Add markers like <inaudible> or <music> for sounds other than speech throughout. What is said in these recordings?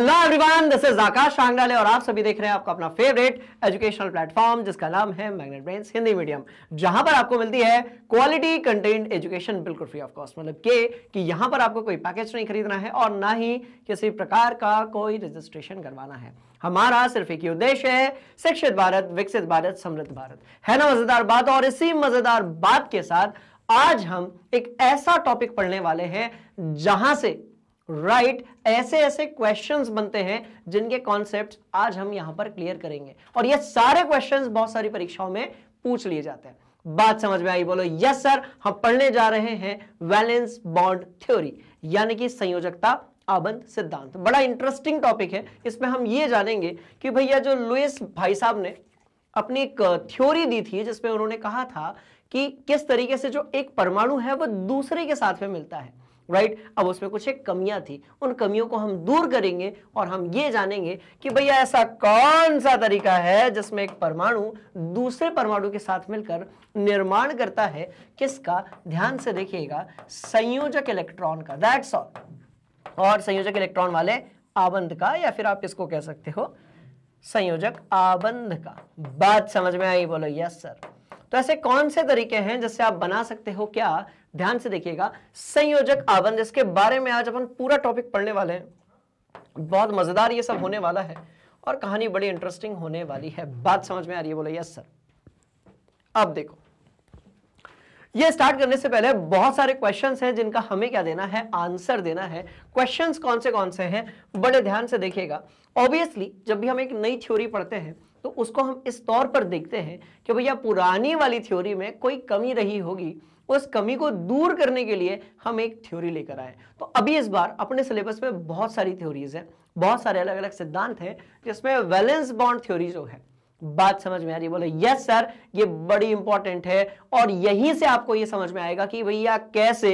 Hello everyone this is Aakash Angadale और आप सभी देख रहे हैं आपका अपना फेवरेट एजुकेशनल प्लेटफॉर्म जिसका नाम है मैग्नेट ब्रेन हिंदी मीडियम जहां पर आपको मिलती है क्वालिटी कंटेंट एजुकेशन बिल्कुल फ्री ऑफ कॉस्ट मतलब के कि यहां पर आपको कोई पैकेज नहीं खरीदना है और ना ही किसी प्रकार का कोई रजिस्ट्रेशन करवाना है हमारा सिर्फ एक ही उद्देश्य है शिक्षित भारत विकसित भारत समृद्ध भारत है ना मजेदार बात और इसी मजेदार बात के साथ आज हम एक ऐसा टॉपिक पढ़ने वाले हैं जहां से राइट right, ऐसे ऐसे क्वेश्चंस बनते हैं जिनके कॉन्सेप्ट्स आज हम यहां पर क्लियर करेंगे और ये सारे क्वेश्चंस बहुत सारी परीक्षाओं में पूछ लिए जाते हैं बात समझ में आई बोलो यस सर हम पढ़ने जा रहे हैं वैलेंस बॉन्ड थ्योरी यानी कि संयोजकता आबंध सिद्धांत बड़ा इंटरेस्टिंग टॉपिक है इसमें हम ये जानेंगे कि भैया जो लुइस भाई साहब ने अपनी एक थ्योरी दी थी जिसमें उन्होंने कहा था कि किस तरीके से जो एक परमाणु है वह दूसरे के साथ में मिलता है राइट अब उसमें कुछ एक कमियां थी उन कमियों को हम दूर करेंगे और हम ये जानेंगे कि भैया ऐसा कौन सा तरीका है जिसमें एक परमाणु दूसरे परमाणु के साथ मिलकर निर्माण करता है किसका ध्यान से देखिएगा संयोजक इलेक्ट्रॉन का दैट्स ऑल और संयोजक इलेक्ट्रॉन वाले आबंध का या फिर आप इसको कह सकते हो संयोजक आबंध का बात समझ में आई बोलो यस सर तो ऐसे कौन से तरीके हैं जिससे आप बना सकते हो क्या ध्यान से देखिएगा संयोजक आवंद इसके बारे में आज अपन पूरा टॉपिक पढ़ने वाले हैं बहुत मजेदार ये सब होने वाला है और कहानी बड़ी इंटरेस्टिंग होने वाली है बात समझ में आ रही है बोले यस सर अब देखो ये स्टार्ट करने से पहले बहुत सारे क्वेश्चंस हैं जिनका हमें क्या देना है आंसर देना है क्वेश्चंस कौन से कौन से हैं बड़े ध्यान से देखिएगा ऑब्वियसली जब भी हम एक नई थ्योरी पढ़ते हैं तो उसको हम इस तौर पर देखते हैं कि भैया पुरानी वाली थ्योरी में कोई कमी रही होगी उस कमी को दूर करने के लिए हम एक थ्योरी लेकर आए तो अभी इस बार अपने सिलेबस में बहुत सारी थ्योरीज हैं बहुत सारे अलग अलग सिद्धांत हैं जिसमें वैलेंस बॉन्ड थ्योरी जो है बात समझ में आ रही है बोले यस सर ये बड़ी इंपॉर्टेंट है और यहीं से आपको ये समझ में आएगा कि भैया कैसे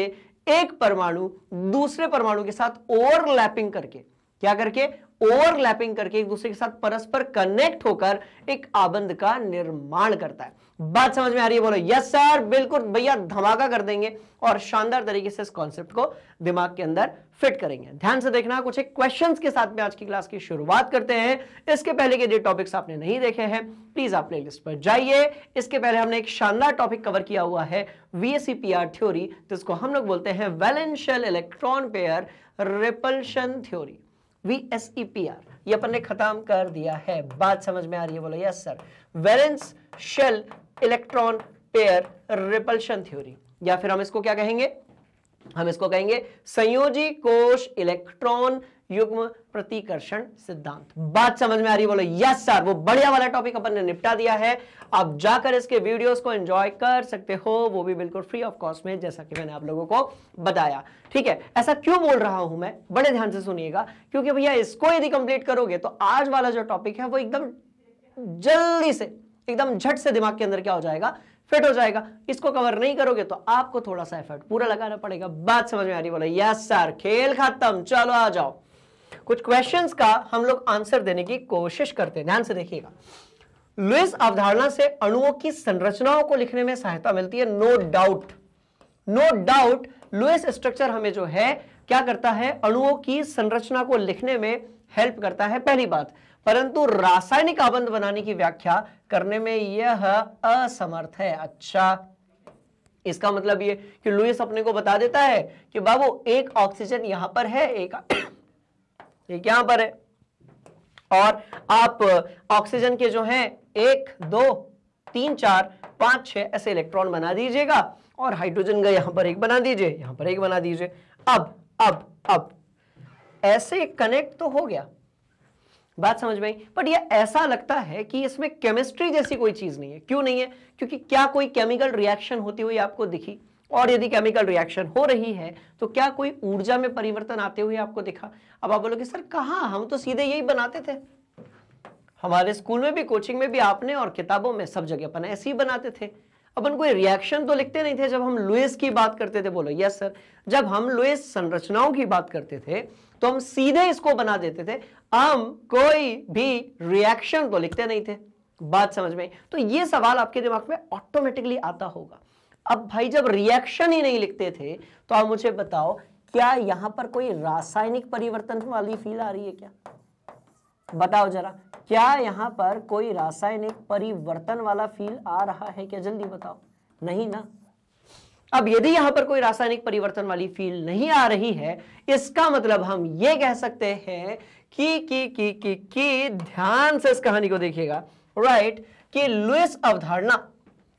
एक परमाणु दूसरे परमाणु के साथ ओवरलैपिंग करके क्या करके ओवरलैपिंग करके एक दूसरे के साथ परस्पर कनेक्ट होकर एक आबंद का निर्माण करता है बात समझ में आ रही है बोलो यस सर बिल्कुल भैया धमाका कर देंगे और शानदार तरीके से इस कॉन्सेप्ट को दिमाग के अंदर फिट करेंगे ध्यान से देखना कुछ एक क्वेश्चंस के साथ में आज की क्लास की शुरुआत करते हैं इसके पहले के जो टॉपिक्स आपने नहीं देखे हैं प्लीज आप प्ले पर जाइए इसके पहले हमने एक शानदार टॉपिक कवर किया हुआ है वीएससी थ्योरी जिसको हम लोग बोलते हैं valence shell electron pair repulsion theory VSEPR एस ये अपन ने खत्म कर दिया है बात समझ में आ रही है बोलो yes sir valence shell electron pair repulsion theory या फिर हम इसको क्या कहेंगे हम इसको कहेंगे संयोजी कोश इलेक्ट्रॉन युग्म प्रतिकर्षण सिद्धांत बात समझ में आ रही बोलो यस सर वो बढ़िया वाला टॉपिक अपन ने निपटा दिया है आप जाकर इसके वीडियोस को एंजॉय कर सकते हो वो भी बिल्कुल फ्री ऑफ कॉस्ट में जैसा कि मैंने आप लोगों को बताया ठीक है ऐसा क्यों बोल रहा हूं मैं बड़े ध्यान से सुनिएगा क्योंकि भैया इसको यदि कंप्लीट करोगे तो आज वाला जो टॉपिक है वो एकदम जल्दी से एकदम झट से दिमाग के अंदर क्या हो जाएगा फिट हो जाएगा इसको कवर नहीं करोगे तो आपको थोड़ा सा एफर्ट पूरा लगाना पड़ेगा बात समझ में आ रही बोला यस सर खेल खत्म चलो आ जाओ कुछ क्वेश्चंस का हम लोग आंसर देने की कोशिश करते हैं ध्यान से देखिएगा लुइस अवधारणा से अणुओं की संरचनाओं को लिखने में सहायता मिलती है no doubt no doubt Lewis structure हमें जो है क्या करता है अणुओं की संरचना को लिखने में हेल्प करता है पहली बात परंतु रासायनिक आबंध बनाने की व्याख्या करने में यह असमर्थ है अच्छा इसका मतलब ये कि लुइस अपने को बता देता है कि बाबू एक ऑक्सीजन यहां पर है एक <coughs> एक यहां पर है और आप ऑक्सीजन के जो हैं एक दो तीन चार पांच छह ऐसे इलेक्ट्रॉन बना दीजिएगा और हाइड्रोजन का यहां पर एक बना दीजिए यहां पर एक बना दीजिए अब अब अब ऐसे कनेक्ट तो हो गया बात समझ में आई बट ये ऐसा लगता है कि इसमें केमिस्ट्री जैसी कोई चीज़ नहीं है क्यों नहीं है क्योंकि क्या कोई केमिकल रिएक्शन होती हुई आपको दिखी और यदि केमिकल रिएक्शन हो रही है तो क्या कोई ऊर्जा में परिवर्तन आते हुए आपको दिखा अब आप बोलोगे सर कहा हम तो सीधे यही बनाते थे हमारे स्कूल में भी कोचिंग में भी आपने और किताबों में सब जगह अपन ऐसे ही बनाते थे अपन कोई रिएक्शन तो लिखते नहीं थे जब हम लुइस की बात करते थे बोलो यस सर जब हम लुइस संरचनाओं की बात करते थे तो हम सीधे इसको बना देते थे हम कोई भी रिएक्शन तो लिखते नहीं थे बात समझ में तो ये सवाल आपके दिमाग में ऑटोमेटिकली आता होगा अब भाई जब रिएक्शन ही नहीं लिखते थे तो आप मुझे बताओ क्या यहां पर कोई रासायनिक परिवर्तन वाली फील आ रही है क्या बताओ जरा क्या यहां पर कोई रासायनिक परिवर्तन वाला फील आ रहा है क्या जल्दी बताओ नहीं ना अब यदि यहां पर कोई रासायनिक परिवर्तन वाली फील नहीं आ रही है इसका मतलब हम ये कह सकते हैं की की की की की ध्यान से इस कहानी को देखिएगा राइट कि लुइस अवधारणा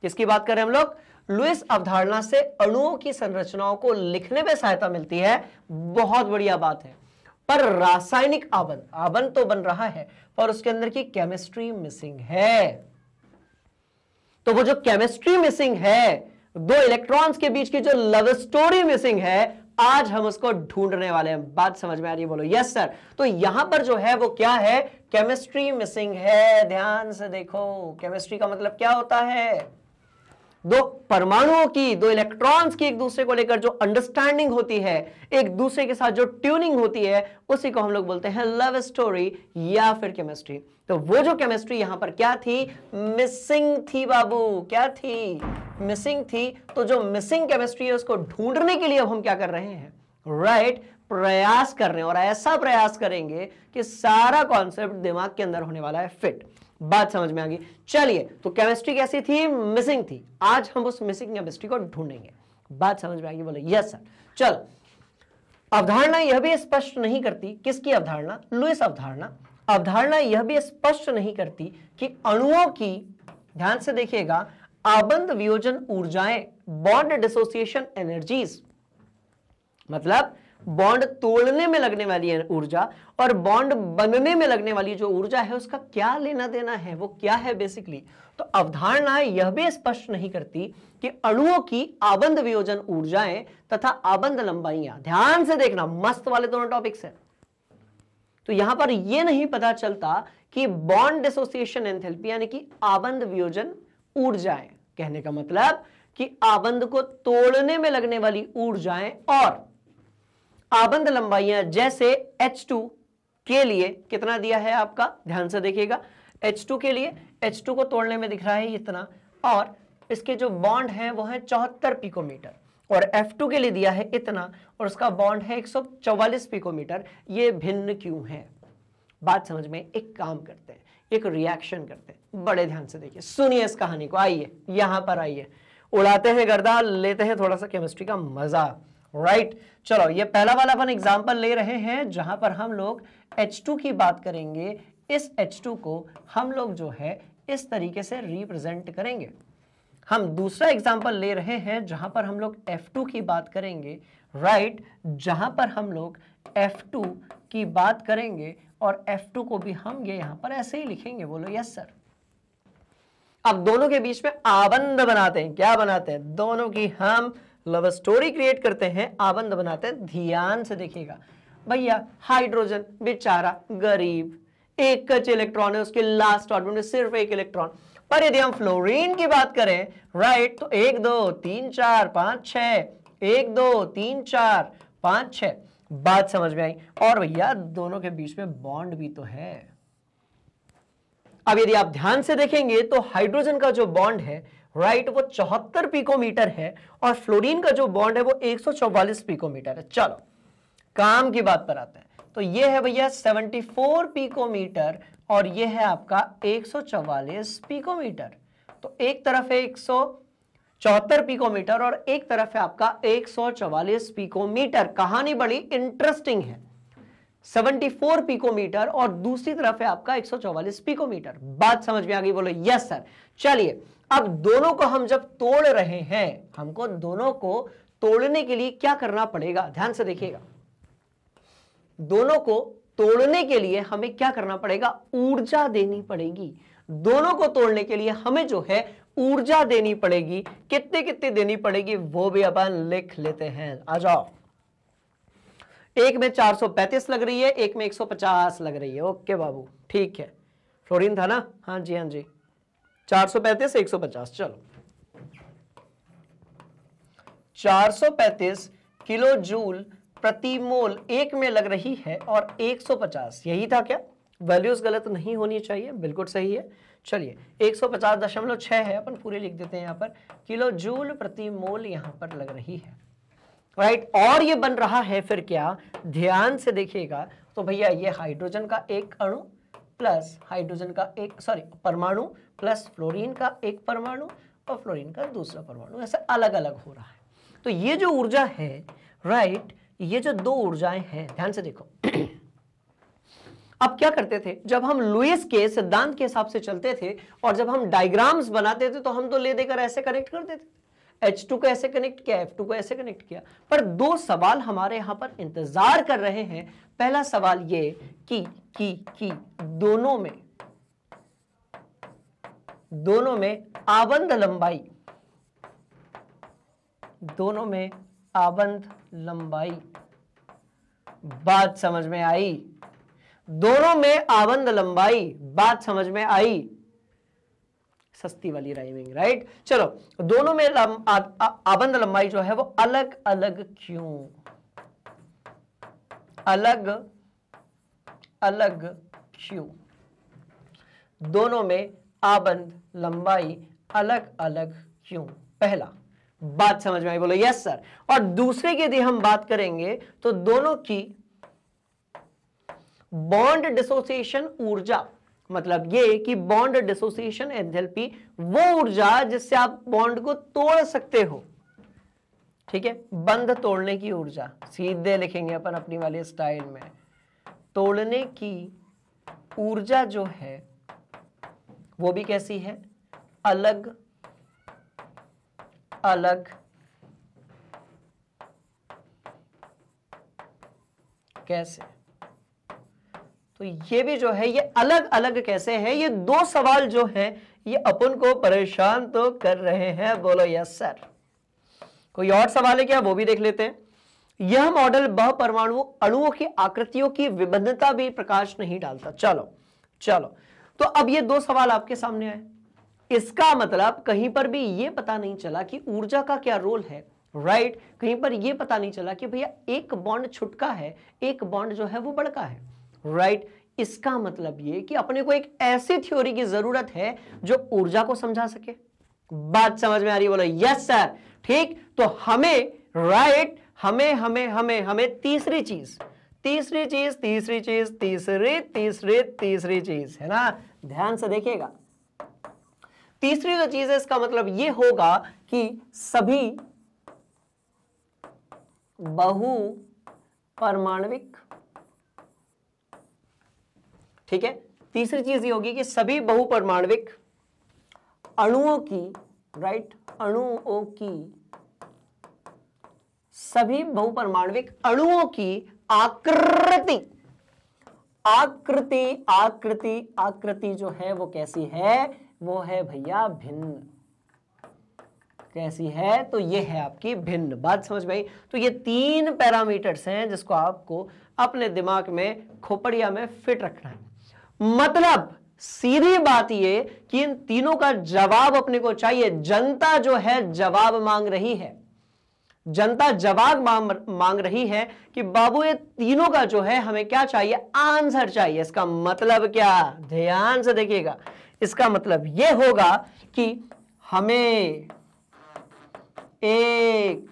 किसकी बात करें हम लोग लुइस अवधारणा से अणुओं की संरचनाओं को लिखने में सहायता मिलती है बहुत बढ़िया बात है पर रासायनिक आवन आवन तो बन रहा है पर उसके अंदर की केमिस्ट्री मिसिंग है तो वो जो केमिस्ट्री मिसिंग है दो इलेक्ट्रॉन्स के बीच की जो लव स्टोरी मिसिंग है आज हम उसको ढूंढने वाले हैं बात समझ में आ रही है बोलो यस सर तो यहां पर जो है वो क्या है केमिस्ट्री मिसिंग है ध्यान से देखो केमिस्ट्री का मतलब क्या होता है दो परमाणुओं की दो इलेक्ट्रॉन्स की एक दूसरे को लेकर जो अंडरस्टैंडिंग होती है एक दूसरे के साथ जो ट्यूनिंग होती है उसी को हम लोग बोलते हैं लव स्टोरी या फिर केमिस्ट्री तो वो जो केमिस्ट्री यहां पर क्या थी मिसिंग थी बाबू क्या थी मिसिंग थी तो जो मिसिंग केमिस्ट्री है उसको ढूंढने के लिए अब हम क्या कर रहे हैं राइट right, प्रयास कर रहे हैं और ऐसा प्रयास करेंगे कि सारा कॉन्सेप्ट दिमाग के अंदर होने वाला है फिट बात समझ में आ गई चलिए तो केमिस्ट्री कैसी थी मिसिंग थी आज हम उस मिसिंग केमिस्ट्री को ढूंढेंगे बात समझ में आ गई बोले यस सर चल अवधारणा यह भी स्पष्ट नहीं करती किसकी अवधारणा लुइस अवधारणा अवधारणा यह भी स्पष्ट नहीं करती कि अणुओं की ध्यान से देखिएगा आबंध वियोजन ऊर्जाएं बॉन्ड डिसोसिएशन एनर्जीज मतलब बॉन्ड तोड़ने में लगने वाली ऊर्जा और बॉन्ड बनने में लगने वाली जो ऊर्जा है उसका क्या लेना देना है वो क्या है बेसिकली तो अवधारणा यह भी स्पष्ट नहीं करती कि अणुओं की आबंध वियोजन ऊर्जाएं तथा आबंध लंबाइयां ध्यान से देखना मस्त वाले दोनों टॉपिक्स है तो यहां पर यह नहीं पता चलता कि बॉन्ड एसोसिएशन एंथेल्पी यानी कि आबंध वियोजन ऊर्जाएं कहने का मतलब कि आबंध को तोड़ने में लगने वाली ऊर्जाएं और आबंद लंबाइयां जैसे H2 के लिए कितना दिया है आपका ध्यान से देखिएगा H2 के लिए H2 को तोड़ने में दिख रहा है इतना और इसके जो बॉन्ड है वो है चौहत्तर पिकोमीटर और F2 के लिए दिया है इतना और उसका बॉन्ड है 144 पिकोमीटर ये भिन्न क्यों है बात समझ में एक काम करते हैं एक रिएक्शन करते हैं बड़े ध्यान से देखिए सुनिए इस कहानी को आइए यहां पर आइए उड़ाते हैं गर्दा लेते हैं थोड़ा सा केमिस्ट्री का मजा राइट right? चलो ये पहला वाला अपन एग्जाम्पल ले रहे हैं जहां पर हम लोग H2 की बात करेंगे इस H2 को हम लोग जो है इस तरीके से रिप्रेजेंट करेंगे हम दूसरा एग्जाम्पल ले रहे हैं जहां पर हम लोग F2 की बात करेंगे राइट right? जहां पर हम लोग F2 की बात करेंगे और F2 को भी हम ये यहां पर ऐसे ही लिखेंगे बोलो यस सर अब दोनों के बीच में आबंध बनाते हैं क्या बनाते हैं दोनों की हम लव स्टोरी क्रिएट करते हैं आबंद बनाते हैं ध्यान से देखिएगा भैया हाइड्रोजन बेचारा गरीब एक कच इलेक्ट्रॉन है उसके लास्ट ऑर्डर में सिर्फ एक इलेक्ट्रॉन पर यदि हम फ्लोरीन की बात करें राइट तो एक दो तीन चार पांच छ एक दो तीन चार पांच छ बात समझ में आई और भैया दोनों के बीच में बॉन्ड भी तो है अब यदि आप ध्यान से देखेंगे तो हाइड्रोजन का जो बॉन्ड है राइट वो चौहत्तर पीकोमीटर है और फ्लोरीन का जो बॉन्ड है वो 144 पीकोमीटर है चलो काम की बात पर आते हैं तो ये है भैया 74 पिकोमीटर और ये है आपका 144 पिकोमीटर तो एक तरफ है एक चौहत्तर पीकोमीटर और एक तरफ है आपका 144 पीकोमीटर कहानी बड़ी इंटरेस्टिंग है 74 पीकोमीटर और दूसरी तरफ है आपका 144 पीकोमीटर बात समझ में आ गई बोलो यस सर चलिए अब दोनों को हम जब तोड़ रहे हैं हमको दोनों को तोड़ने के लिए क्या करना पड़ेगा ध्यान से देखिएगा दोनों को तोड़ने के लिए हमें क्या करना पड़ेगा ऊर्जा देनी पड़ेगी दोनों को तोड़ने के लिए हमें जो है ऊर्जा देनी पड़ेगी कितने कितने देनी पड़ेगी वो भी अपन लिख लेते हैं आ जाओ एक में 435 लग रही है एक में 150 लग रही है ओके बाबू ठीक है फ्लोरिन था ना हाँ जी हाँ जी चार चलो चार किलो जूल प्रति मोल एक में लग रही है और 150 यही था क्या वैल्यूज गलत नहीं होनी चाहिए बिल्कुल सही है चलिए 150.6 है अपन पूरे लिख देते हैं यहां पर किलो जूल प्रति मोल यहां पर लग रही है राइट right? और ये बन रहा है फिर क्या ध्यान से देखिएगा तो भैया ये हाइड्रोजन का एक अणु प्लस हाइड्रोजन का एक सॉरी परमाणु प्लस फ्लोरीन का एक परमाणु और फ्लोरीन का दूसरा परमाणु ऐसा अलग अलग हो रहा है तो ये जो ऊर्जा है राइट ये जो दो ऊर्जाएं हैं ध्यान से देखो <clears throat> अब क्या करते थे जब हम लुइस के सिद्धांत के हिसाब से चलते थे और जब हम डायग्राम्स बनाते थे तो हम तो ले देकर ऐसे कनेक्ट करते थे एच टू को ऐसे कनेक्ट किया एफ टू को ऐसे कनेक्ट किया पर दो सवाल हमारे यहाँ पर इंतजार कर रहे हैं पहला सवाल ये कि कि कि दोनों में दोनों में आबंध लंबाई दोनों में आबंध लंबाई बात समझ में आई दोनों में आबंध लंबाई बात समझ में आई सस्ती वाली राइमिंग राइट चलो दोनों में लम, आबंध लंबाई जो है वो अलग अलग क्यों अलग अलग क्यों दोनों में आबंध लंबाई अलग अलग क्यों पहला बात समझ में आई बोलो यस सर और दूसरे की यदि हम बात करेंगे तो दोनों की बॉन्ड डिसोसिएशन ऊर्जा मतलब ये कि बॉन्ड डिसोसिएशन एंथेल्पी वो ऊर्जा जिससे आप बॉन्ड को तोड़ सकते हो ठीक है बंध तोड़ने की ऊर्जा सीधे लिखेंगे अपन अपनी वाले स्टाइल में तोड़ने की ऊर्जा जो है वो भी कैसी है अलग अलग कैसे तो ये भी जो है ये अलग अलग कैसे है ये दो सवाल जो है ये अपन को परेशान तो कर रहे हैं बोलो यस सर कोई और सवाल है क्या वो भी देख लेते हैं यह मॉडल बह परमाणु अणुओं की आकृतियों की विभिन्नता भी प्रकाश नहीं डालता चलो चलो तो अब ये दो सवाल आपके सामने आए इसका मतलब कहीं पर भी ये पता नहीं चला कि ऊर्जा का क्या रोल है राइट right? कहीं पर यह पता नहीं चला कि भैया एक बॉन्ड छुटका है एक बॉन्ड जो है वो बड़का है राइट right? इसका मतलब ये कि अपने को एक ऐसी थ्योरी की जरूरत है जो ऊर्जा को समझा सके बात समझ में आ रही है बोलो यस सर ठीक तो हमें राइट right, हमें हमें हमें हमें तीसरी चीज तीसरी चीज तीसरी चीज तीसरी तीसरी तीसरी चीज है ना ध्यान से देखिएगा तीसरी जो चीज है इसका मतलब ये होगा कि सभी बहु परमाणविक ठीक है तीसरी चीज ये होगी कि सभी बहुपरमाणविक अणुओं की राइट अणुओं की सभी बहुपरमाणविक अणुओं की आकृति आकृति आकृति आकृति जो है वो कैसी है वो है भैया भिन्न कैसी है तो ये है आपकी भिन्न बात समझ में आई तो ये तीन पैरामीटर्स हैं जिसको आपको अपने दिमाग में खोपड़िया में फिट रखना है मतलब सीधी बात ये कि इन तीनों का जवाब अपने को चाहिए जनता जो है जवाब मांग रही है जनता जवाब मांग रही है कि बाबू ये तीनों का जो है हमें क्या चाहिए आंसर चाहिए इसका मतलब क्या ध्यान से देखिएगा इसका मतलब ये होगा कि हमें एक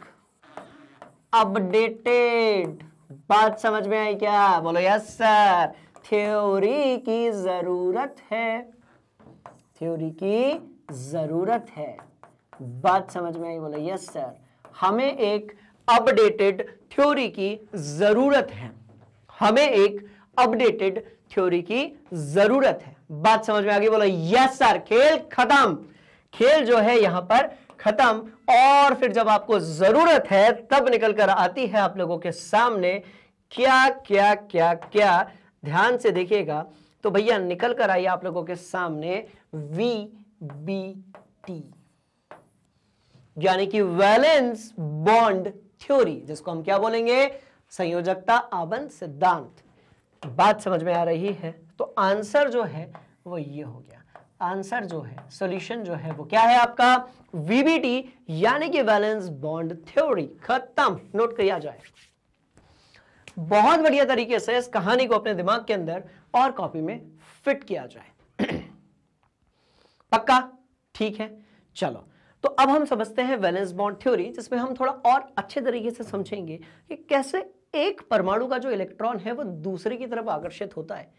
अपडेटेड बात समझ में आई क्या बोलो यस सर थ्योरी की जरूरत है थ्योरी की जरूरत है बात समझ में आई बोलो यस सर हमें एक अपडेटेड थ्योरी की ज़रूरत है हमें एक अपडेटेड थ्योरी की ज़रूरत है बात समझ में आ गई बोला यस सर खेल खत्म खेल जो है यहां पर खत्म और फिर जब आपको ज़रूरत है तब निकल कर आती है आप लोगों के सामने क्या क्या क्या क्या ध्यान से देखिएगा तो भैया निकल कर आई आप लोगों के सामने वी बी टी यानी कि वैलेंस बॉन्ड थ्योरी जिसको हम क्या बोलेंगे संयोजकता आवन सिद्धांत बात समझ में आ रही है तो आंसर जो है वो ये हो गया आंसर जो है सॉल्यूशन जो है वो क्या है आपका वीबीटी यानी कि वैलेंस बॉन्ड थ्योरी खत्म नोट किया जाए बहुत बढ़िया तरीके से इस कहानी को अपने दिमाग के अंदर और कॉपी में फिट किया जाए <clears throat> पक्का ठीक है चलो तो अब हम समझते हैं वैलेंस बॉन्ड थ्योरी जिसमें हम थोड़ा और अच्छे तरीके से समझेंगे कि कैसे एक परमाणु का जो इलेक्ट्रॉन है वो दूसरे की तरफ आकर्षित होता है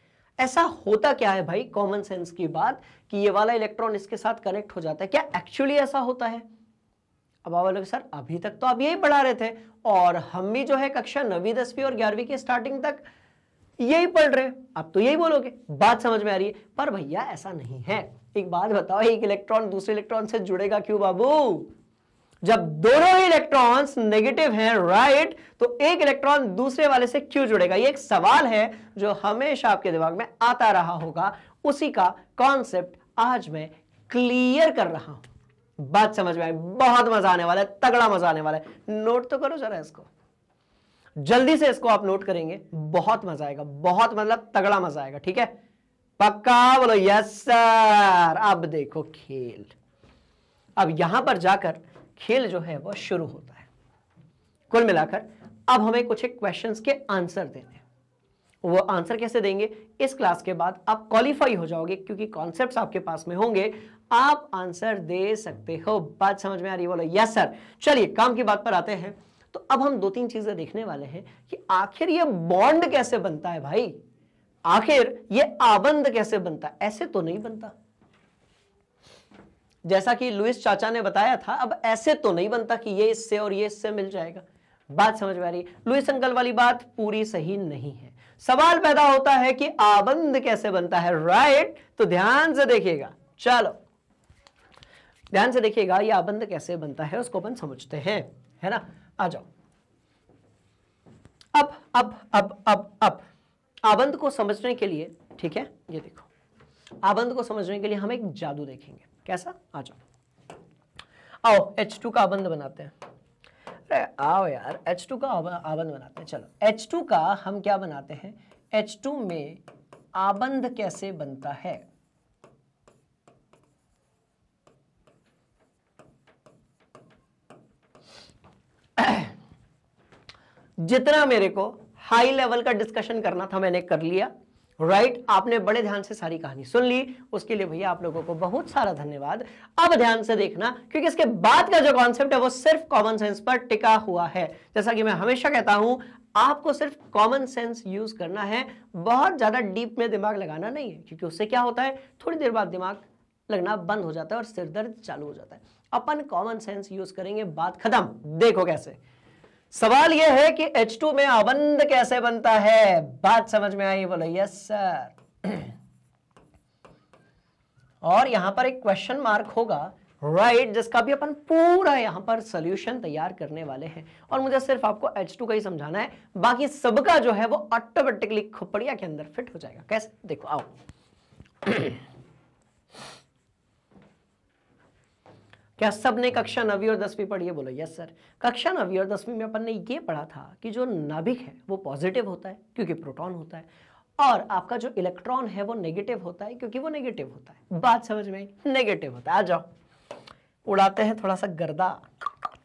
ऐसा होता क्या है भाई कॉमन सेंस की बात कि ये वाला इलेक्ट्रॉन इसके साथ कनेक्ट हो जाता है क्या एक्चुअली ऐसा होता है अब आप सर अभी तक तो आप यही पढ़ा रहे थे और हम भी जो है कक्षा नवी दसवीं और ग्यारहवीं की स्टार्टिंग तक यही पढ़ रहे हैं आप तो यही बोलोगे बात समझ में आ रही है पर भैया ऐसा नहीं है एक बात बताओ एक इलेक्ट्रॉन दूसरे इलेक्ट्रॉन से जुड़ेगा क्यों बाबू जब दोनों ही इलेक्ट्रॉन्स नेगेटिव हैं राइट तो एक इलेक्ट्रॉन दूसरे वाले से क्यों जुड़ेगा ये एक सवाल है जो हमेशा आपके दिमाग में आता रहा होगा उसी का कॉन्सेप्ट आज मैं क्लियर कर रहा हूं बात समझ में आई बहुत मजा आने वाला है तगड़ा मजा आने वाला है नोट तो करो जरा इसको जल्दी से इसको आप नोट करेंगे बहुत मजा आएगा बहुत मतलब तगड़ा मजा आएगा ठीक है पक्का बोलो यस सर अब देखो खेल अब यहां पर जाकर खेल जो है वह शुरू होता है कुल मिलाकर अब हमें कुछ एक क्वेश्चन के आंसर देने हैं वो आंसर कैसे देंगे इस क्लास के बाद आप क्वालिफाई हो जाओगे क्योंकि कॉन्सेप्ट्स आपके पास में होंगे आप आंसर दे सकते हो बात समझ में आ रही है बोलो यस सर चलिए काम की बात पर आते हैं तो अब हम दो तीन चीजें देखने वाले हैं कि आखिर ये बॉन्ड कैसे बनता है भाई आखिर ये आबंद कैसे बनता ऐसे तो नहीं बनता जैसा कि लुइस चाचा ने बताया था अब ऐसे तो नहीं बनता कि ये इससे और ये इससे मिल जाएगा बात समझ में आ रही है लुइस अंकल वाली बात पूरी सही नहीं है सवाल पैदा होता है कि आबंद कैसे बनता है राइट तो ध्यान से देखिएगा चलो ध्यान से देखिएगा ये आबंद कैसे बनता है उसको अपन समझते हैं है ना आ जाओ अब अब अब अब अब आबंध को समझने के लिए ठीक है ये देखो आबंध को समझने के लिए हम एक जादू देखेंगे कैसा आ जाओ आओ एच टू का आबंध बनाते हैं अरे आओ यार एच टू का आबंध बनाते हैं चलो एच टू का हम क्या बनाते हैं एच टू में आबंध कैसे बनता है जितना मेरे को हाई लेवल का डिस्कशन करना था मैंने कर लिया राइट right? आपने बड़े ध्यान से सारी कहानी सुन ली उसके लिए भैया आप लोगों को बहुत सारा धन्यवाद अब ध्यान से देखना क्योंकि इसके बाद का जो कॉन्सेप्ट है वो सिर्फ कॉमन सेंस पर टिका हुआ है जैसा कि मैं हमेशा कहता हूं आपको सिर्फ कॉमन सेंस यूज करना है बहुत ज़्यादा डीप में दिमाग लगाना नहीं है क्योंकि उससे क्या होता है थोड़ी देर बाद दिमाग लगना बंद हो जाता है और सिर दर्द चालू हो जाता है अपन कॉमन सेंस यूज करेंगे बात खत्म देखो कैसे सवाल यह है कि H2 में आबंध कैसे बनता है बात समझ में आई बोलो यस सर और यहां पर एक क्वेश्चन मार्क होगा राइट right, जिसका भी अपन पूरा यहां पर सोल्यूशन तैयार करने वाले हैं और मुझे सिर्फ आपको H2 का ही समझाना है बाकी सबका जो है वो ऑटोमेटिकली खुपड़िया के अंदर फिट हो जाएगा कैसे देखो आओ क्या हाँ, सबने कक्षा नवी और दसवीं पढ़ी है बोलो यस सर कक्षा नवी और दसवीं में अपन ने ये पढ़ा था कि जो नाभिक है वो पॉजिटिव होता है क्योंकि प्रोटॉन होता है और आपका जो इलेक्ट्रॉन है वो नेगेटिव होता है क्योंकि वो नेगेटिव होता है बात समझ में नेगेटिव होता है आ जाओ उड़ाते हैं थोड़ा सा गर्दा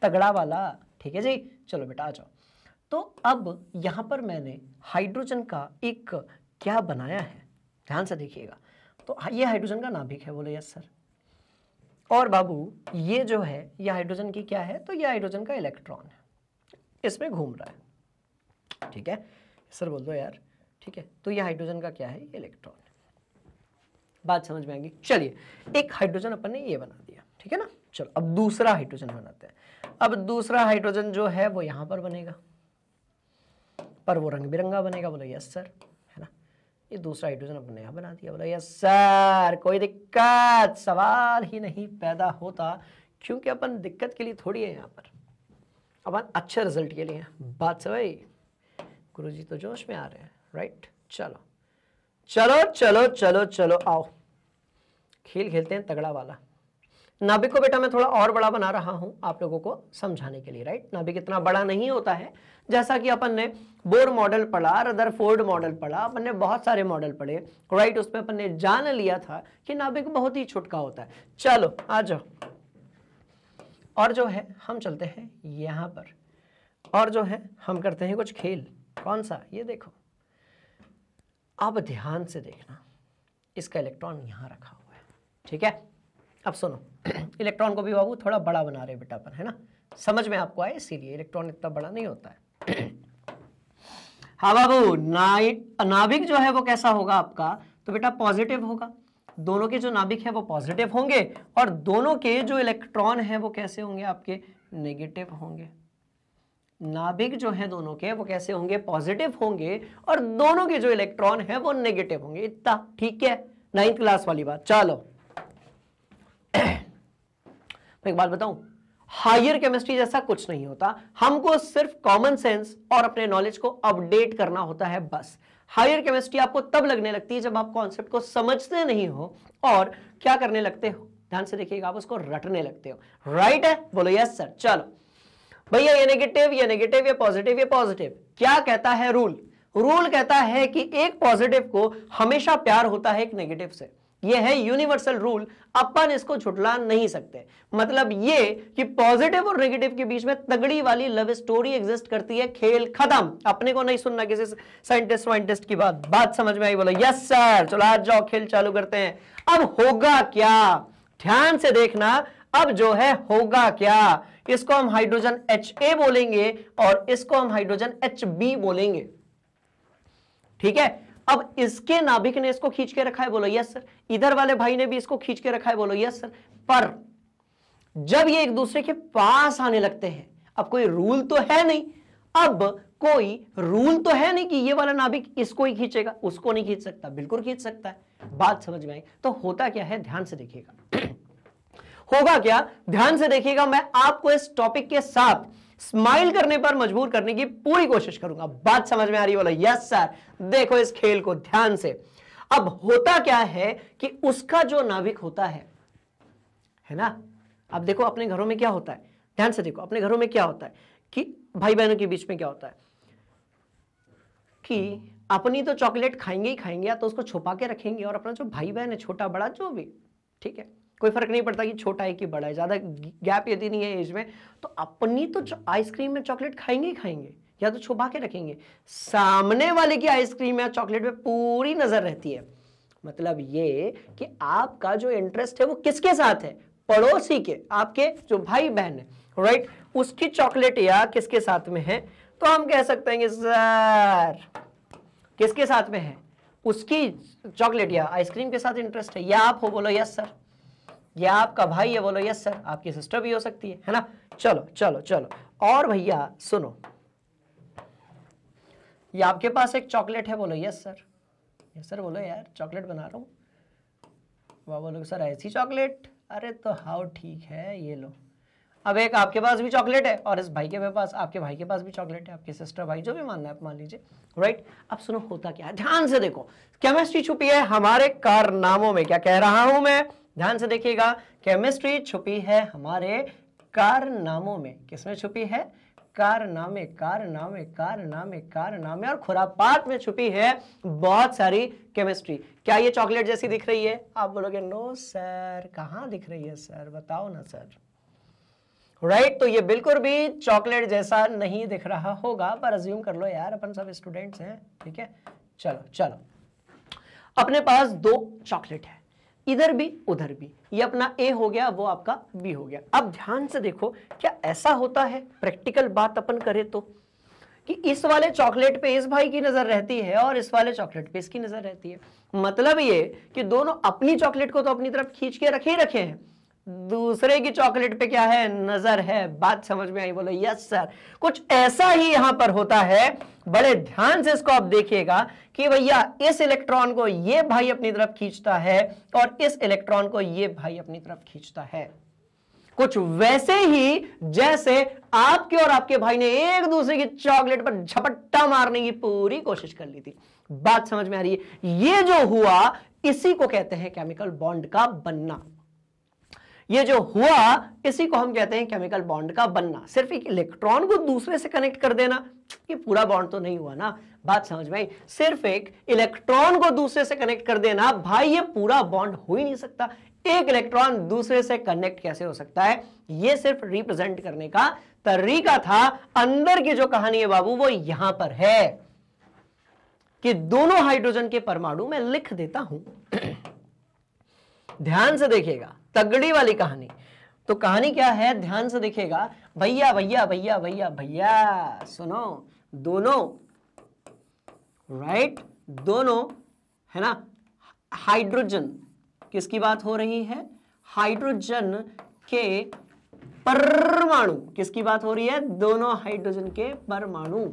तगड़ा वाला ठीक है जी चलो बेटा आ जाओ तो अब यहाँ पर मैंने हाइड्रोजन का एक क्या बनाया है ध्यान से देखिएगा तो ये हाइड्रोजन का नाभिक है बोले यस सर और बाबू ये जो है ये हाइड्रोजन की क्या है तो ये हाइड्रोजन का इलेक्ट्रॉन है इसमें घूम रहा है ठीक है सर बोल दो यार ठीक है तो ये हाइड्रोजन का क्या है ये इलेक्ट्रॉन बात समझ में आएगी चलिए एक हाइड्रोजन अपन ने ये बना दिया ठीक है ना चलो अब दूसरा हाइड्रोजन बनाते हैं अब दूसरा हाइड्रोजन जो है वो यहां पर बनेगा पर वो रंग बिरंगा बनेगा बोलो यस सर ये दूसरा हाइड्रोजन अपने नया बना दिया बोला यस सर कोई दिक्कत सवाल ही नहीं पैदा होता क्योंकि अपन दिक्कत के लिए थोड़ी है यहाँ पर अपन अच्छे रिजल्ट के लिए हैं बात सही गुरु जी तो जोश में आ रहे हैं राइट चलो चलो चलो चलो चलो आओ खेल खेलते हैं तगड़ा वाला नाभिक को बेटा मैं थोड़ा और बड़ा बना रहा हूं आप लोगों को समझाने के लिए राइट नाभिक इतना बड़ा नहीं होता है जैसा कि अपन ने बोर मॉडल पढ़ा रदर फोर्ड मॉडल पढ़ा अपन ने बहुत सारे मॉडल पढ़े राइट उसमें अपन ने जान लिया था कि नाभिक बहुत ही छुटका होता है चलो आ जाओ और जो है हम चलते हैं यहाँ पर और जो है हम करते हैं कुछ खेल कौन सा ये देखो अब ध्यान से देखना इसका इलेक्ट्रॉन यहां रखा हुआ है ठीक है अब सुनो <clears throat> इलेक्ट्रॉन को भी बाबू थोड़ा बड़ा बना रहे बेटा अपन है ना समझ में आपको आए इसीलिए इलेक्ट्रॉन इतना बड़ा नहीं होता है हाँ बाबू नाभिक जो है वो कैसा होगा आपका तो बेटा पॉजिटिव होगा दोनों के जो नाभिक है वो पॉजिटिव होंगे और दोनों के जो इलेक्ट्रॉन है वो कैसे होंगे आपके नेगेटिव होंगे नाभिक जो है दोनों के वो कैसे होंगे पॉजिटिव होंगे और दोनों के जो इलेक्ट्रॉन है वो नेगेटिव होंगे इतना ठीक है नाइन्थ क्लास वाली बात चलो <coughs> एक बात बताऊं हायर केमिस्ट्री जैसा कुछ नहीं होता हमको सिर्फ कॉमन सेंस और अपने नॉलेज को अपडेट करना होता है बस हायर केमिस्ट्री आपको तब लगने लगती है जब आप कॉन्सेप्ट को समझते नहीं हो और क्या करने लगते हो ध्यान से देखिएगा आप उसको रटने लगते हो राइट है बोलो यस सर चलो भैया ये नेगेटिव ये नेगेटिव ये पॉजिटिव ये पॉजिटिव क्या कहता है रूल रूल कहता है कि एक पॉजिटिव को हमेशा प्यार होता है एक नेगेटिव से ये है यूनिवर्सल रूल अपन इसको झुटला नहीं सकते मतलब ये कि पॉजिटिव और नेगेटिव के बीच में तगड़ी वाली लव स्टोरी एग्जिस्ट करती है खेल खत्म अपने को नहीं सुनना किसी साइंटिस्ट वाइंटिस्ट की बात बात समझ में आई बोला यस सर चलो आज जाओ खेल चालू करते हैं अब होगा क्या ध्यान से देखना अब जो है होगा क्या इसको हम हाइड्रोजन एच ए बोलेंगे और इसको हम हाइड्रोजन एच बी बोलेंगे ठीक है अब इसके नाभिक ने इसको खींच के रखा है बोलो यस सर इधर वाले भाई ने भी इसको खींच के रखा है बोलो यस सर पर जब ये एक दूसरे के पास आने लगते हैं अब कोई रूल तो है नहीं अब कोई रूल तो है नहीं कि ये वाला नाभिक इसको ही खींचेगा उसको नहीं खींच सकता बिल्कुल खींच सकता है बात समझ में आई तो होता क्या है ध्यान से देखिएगा <clears throat> होगा क्या ध्यान से देखिएगा मैं आपको इस टॉपिक के साथ स्माइल करने पर मजबूर करने की पूरी कोशिश करूंगा बात समझ में आ रही बोला यस सर देखो इस खेल को ध्यान से अब होता क्या है कि उसका जो नाभिक होता है है ना अब देखो अपने घरों में क्या होता है ध्यान से देखो अपने घरों में क्या होता है कि भाई बहनों के बीच में क्या होता है कि अपनी तो चॉकलेट खाएंगे ही खाएंगे या तो उसको छुपा के रखेंगे और अपना जो भाई बहन है छोटा बड़ा जो भी ठीक है कोई फर्क नहीं पड़ता कि छोटा है कि बड़ा है ज़्यादा गैप यदि नहीं है एज में तो अपनी तो आइसक्रीम में चॉकलेट खाएंगे ही खाएंगे या तो छुपा के रखेंगे सामने वाले की आइसक्रीम या चॉकलेट में पूरी नज़र रहती है मतलब ये कि आपका जो इंटरेस्ट है वो किसके साथ है पड़ोसी के आपके जो भाई बहन है राइट उसकी चॉकलेट या किसके साथ में है तो हम कह सकते हैं कि सर किसके साथ में है उसकी चॉकलेट या आइसक्रीम के साथ इंटरेस्ट है या आप हो बोलो यस सर या आपका भाई है बोलो यस सर आपकी सिस्टर भी हो सकती है है ना चलो चलो चलो और भैया सुनो ये आपके पास एक चॉकलेट है बोलो यस सर यस सर बोलो यार चॉकलेट बना रहा हूँ वह बोलो सर ऐसी चॉकलेट अरे तो हाउ ठीक है ये लो अब एक आपके पास भी चॉकलेट है और इस भाई के पास आपके भाई के पास भी चॉकलेट है आपके सिस्टर भाई जो भी मानना है आप मान लीजिए राइट अब सुनो होता क्या है ध्यान से देखो केमिस्ट्री छुपी है हमारे कारनामों में क्या कह रहा हूं मैं ध्यान से देखिएगा केमिस्ट्री छुपी है हमारे कारनामों में किसमें छुपी है कारनामे कारनामे कारनामे कारनामे और खुरापात में छुपी है बहुत सारी केमिस्ट्री क्या ये चॉकलेट जैसी दिख रही है आप बोलोगे नो सर कहाँ दिख रही है सर बताओ ना सर राइट right, तो ये बिल्कुल भी चॉकलेट जैसा नहीं दिख रहा होगा पर अज्यूम कर लो यार अपन सब स्टूडेंट्स हैं ठीक है चलो चलो अपने पास दो चॉकलेट है इधर भी उधर भी ये अपना ए हो गया वो आपका बी हो गया अब ध्यान से देखो क्या ऐसा होता है प्रैक्टिकल बात अपन करें तो कि इस वाले चॉकलेट पे इस भाई की नजर रहती है और इस वाले चॉकलेट पे इसकी नजर रहती है मतलब ये कि दोनों अपनी चॉकलेट को तो अपनी तरफ खींच के रखे ही रखे हैं दूसरे की चॉकलेट पे क्या है नजर है बात समझ में आई बोलो यस सर कुछ ऐसा ही यहां पर होता है बड़े ध्यान से इसको आप देखिएगा कि भैया इस इलेक्ट्रॉन को ये भाई अपनी तरफ खींचता है और इस इलेक्ट्रॉन को ये भाई अपनी तरफ खींचता है कुछ वैसे ही जैसे आपके और आपके भाई ने एक दूसरे की चॉकलेट पर झपट्टा मारने की पूरी कोशिश कर ली थी बात समझ में आ रही है ये जो हुआ इसी को कहते हैं केमिकल बॉन्ड का बनना ये जो हुआ इसी को हम कहते हैं केमिकल बॉन्ड का बनना सिर्फ एक इलेक्ट्रॉन को दूसरे से कनेक्ट कर देना ये पूरा बॉन्ड तो नहीं हुआ ना बात समझ में सिर्फ एक इलेक्ट्रॉन को दूसरे से कनेक्ट कर देना भाई ये पूरा बॉन्ड हो ही नहीं सकता एक इलेक्ट्रॉन दूसरे से कनेक्ट कैसे हो सकता है ये सिर्फ रिप्रेजेंट करने का तरीका था अंदर की जो कहानी है बाबू वो यहां पर है कि दोनों हाइड्रोजन के परमाणु में लिख देता हूं ध्यान से देखिएगा तगड़ी वाली कहानी तो कहानी क्या है ध्यान से देखिएगा भैया भैया भैया भैया भैया सुनो दोनों राइट दोनों है ना हाइड्रोजन किसकी बात हो रही है हाइड्रोजन के परमाणु किसकी बात हो रही है दोनों हाइड्रोजन के परमाणु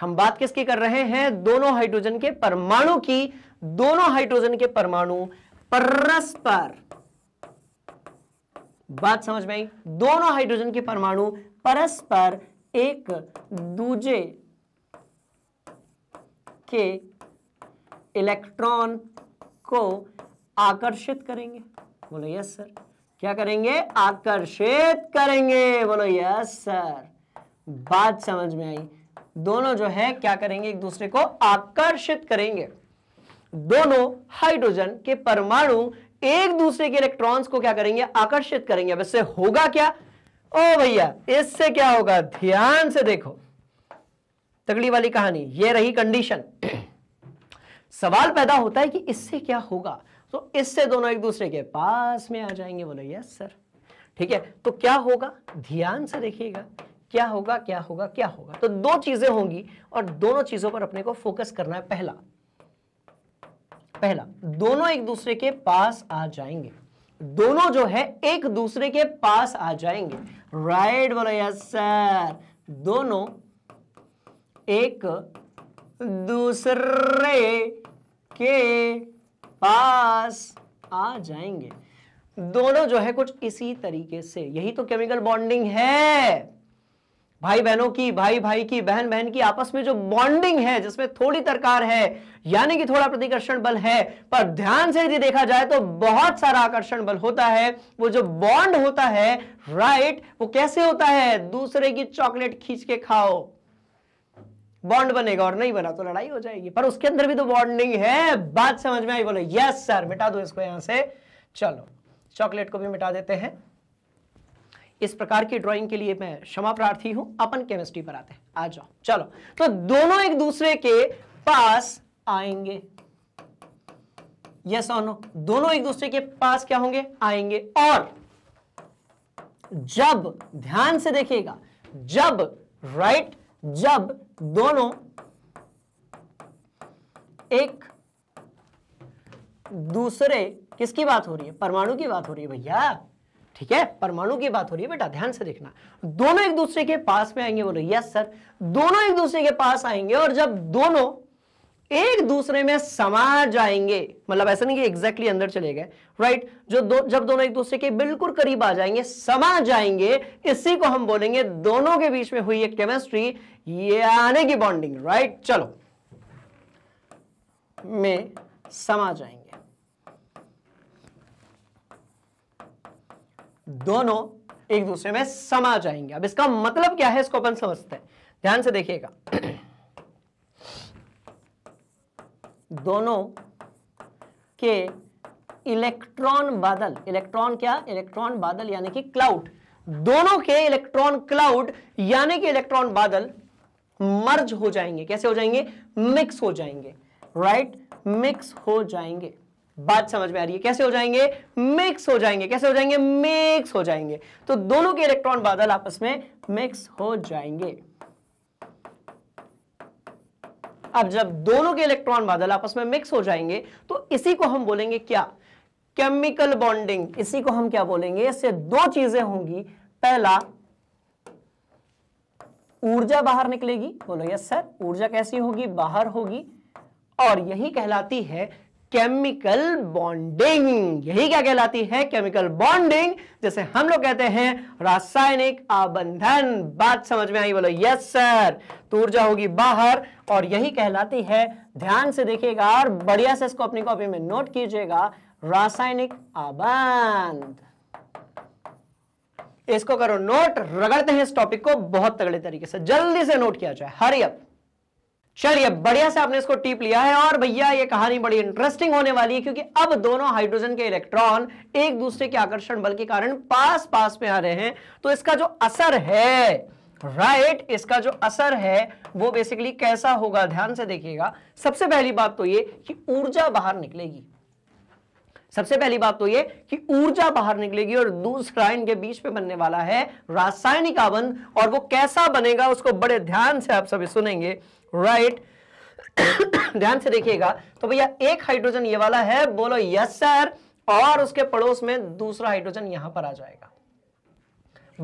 हम बात किसकी कर रहे हैं दोनों हाइड्रोजन के परमाणु की दोनों हाइड्रोजन के परमाणु परस्पर बात समझ में आई दोनों हाइड्रोजन के परमाणु परस्पर एक दूजे के इलेक्ट्रॉन को आकर्षित करेंगे बोलो यस सर क्या करेंगे आकर्षित करेंगे बोलो यस सर बात समझ में आई दोनों जो है क्या करेंगे एक दूसरे को आकर्षित करेंगे दोनों हाइड्रोजन के परमाणु एक दूसरे के इलेक्ट्रॉन्स को क्या करेंगे आकर्षित करेंगे वैसे होगा क्या ओ भैया इससे क्या होगा ध्यान से देखो तगड़ी वाली कहानी ये रही कंडीशन सवाल पैदा होता है कि इससे क्या होगा तो इससे दोनों एक दूसरे के पास में आ जाएंगे बोले यस सर ठीक है तो क्या होगा ध्यान से देखिएगा क्या होगा क्या होगा क्या होगा तो दो चीजें होंगी और दोनों चीजों पर अपने को फोकस करना है पहला पहला दोनों एक दूसरे के पास आ जाएंगे दोनों जो है एक दूसरे के पास आ जाएंगे राइट बोलो यस सर दोनों एक दूसरे के पास आ जाएंगे दोनों जो है कुछ इसी तरीके से यही तो केमिकल बॉन्डिंग है भाई बहनों की भाई भाई की बहन बहन की आपस में जो बॉन्डिंग है जिसमें थोड़ी तरकार है यानी कि थोड़ा प्रतिकर्षण बल है पर ध्यान से यदि देखा जाए तो बहुत सारा आकर्षण बल होता है वो जो बॉन्ड होता है राइट वो कैसे होता है दूसरे की चॉकलेट खींच के खाओ बॉन्ड बनेगा और नहीं बना तो लड़ाई हो जाएगी पर उसके अंदर भी तो बॉन्डिंग है बात समझ में आई बोलो यस सर मिटा दो इसको यहां से चलो चॉकलेट को भी मिटा देते हैं इस प्रकार की ड्राइंग के लिए मैं क्षमा प्रार्थी हूं अपन केमिस्ट्री पर आते हैं आ जाओ चलो तो दोनों एक दूसरे के पास आएंगे यस और नो दोनों एक दूसरे के पास क्या होंगे आएंगे और जब ध्यान से देखिएगा जब राइट जब दोनों एक दूसरे किसकी बात हो रही है परमाणु की बात हो रही है भैया ठीक है परमाणु की बात हो रही है बेटा ध्यान से देखना दोनों एक दूसरे के पास में आएंगे बोलो यस सर दोनों एक दूसरे के पास आएंगे और जब दोनों एक दूसरे में समा जाएंगे मतलब ऐसा नहीं कि एग्जैक्टली अंदर चले गए राइट जो दो जब दोनों एक दूसरे के बिल्कुल करीब आ जाएंगे समा जाएंगे इसी को हम बोलेंगे दोनों के बीच में हुई है केमिस्ट्री आने की बॉन्डिंग राइट चलो में समा जाएंगे दोनों एक दूसरे में समा जाएंगे अब इसका मतलब क्या है इसको अपन समझते हैं ध्यान से देखिएगा दोनों के इलेक्ट्रॉन बादल इलेक्ट्रॉन क्या इलेक्ट्रॉन बादल यानी कि क्लाउड दोनों के इलेक्ट्रॉन क्लाउड यानी कि इलेक्ट्रॉन बादल मर्ज हो जाएंगे कैसे हो जाएंगे मिक्स हो जाएंगे राइट मिक्स हो जाएंगे बात समझ में आ रही है कैसे हो जाएंगे मिक्स हो जाएंगे कैसे हो जाएंगे मिक्स हो जाएंगे तो दोनों के इलेक्ट्रॉन बादल आपस में मिक्स हो जाएंगे अब जब दोनों के इलेक्ट्रॉन बादल आपस में मिक्स हो जाएंगे तो इसी को हम बोलेंगे क्या केमिकल बॉन्डिंग इसी को हम क्या बोलेंगे इससे दो चीजें होंगी पहला ऊर्जा बाहर निकलेगी बोलो यस सर ऊर्जा कैसी होगी बाहर होगी और यही कहलाती है केमिकल बॉन्डिंग यही क्या कहलाती है केमिकल बॉन्डिंग जैसे हम लोग कहते हैं रासायनिक आबंधन बात समझ में आई बोलो यस सर तो ऊर्जा होगी बाहर और यही कहलाती है ध्यान से देखिएगा और बढ़िया से इसको अपनी कॉपी में नोट कीजिएगा रासायनिक आबंध इसको करो नोट रगड़ते हैं इस टॉपिक को बहुत तगड़े तरीके से जल्दी से नोट किया जाए हरियप चलिए बढ़िया से आपने इसको टीप लिया है और भैया ये कहानी बड़ी इंटरेस्टिंग होने वाली है क्योंकि अब दोनों हाइड्रोजन के इलेक्ट्रॉन एक दूसरे के आकर्षण बल के कारण पास पास में आ रहे हैं तो इसका जो असर है राइट right, इसका जो असर है वो बेसिकली कैसा होगा ध्यान से देखिएगा सबसे पहली बात तो ये कि ऊर्जा बाहर निकलेगी सबसे पहली बात तो ये कि ऊर्जा बाहर निकलेगी और दूसरा इनके बीच में बनने वाला है रासायनिक आबंध और वो कैसा बनेगा उसको बड़े ध्यान से आप सभी सुनेंगे राइट <coughs> ध्यान से देखिएगा तो भैया एक हाइड्रोजन ये वाला है बोलो यस सर और उसके पड़ोस में दूसरा हाइड्रोजन यहां पर आ जाएगा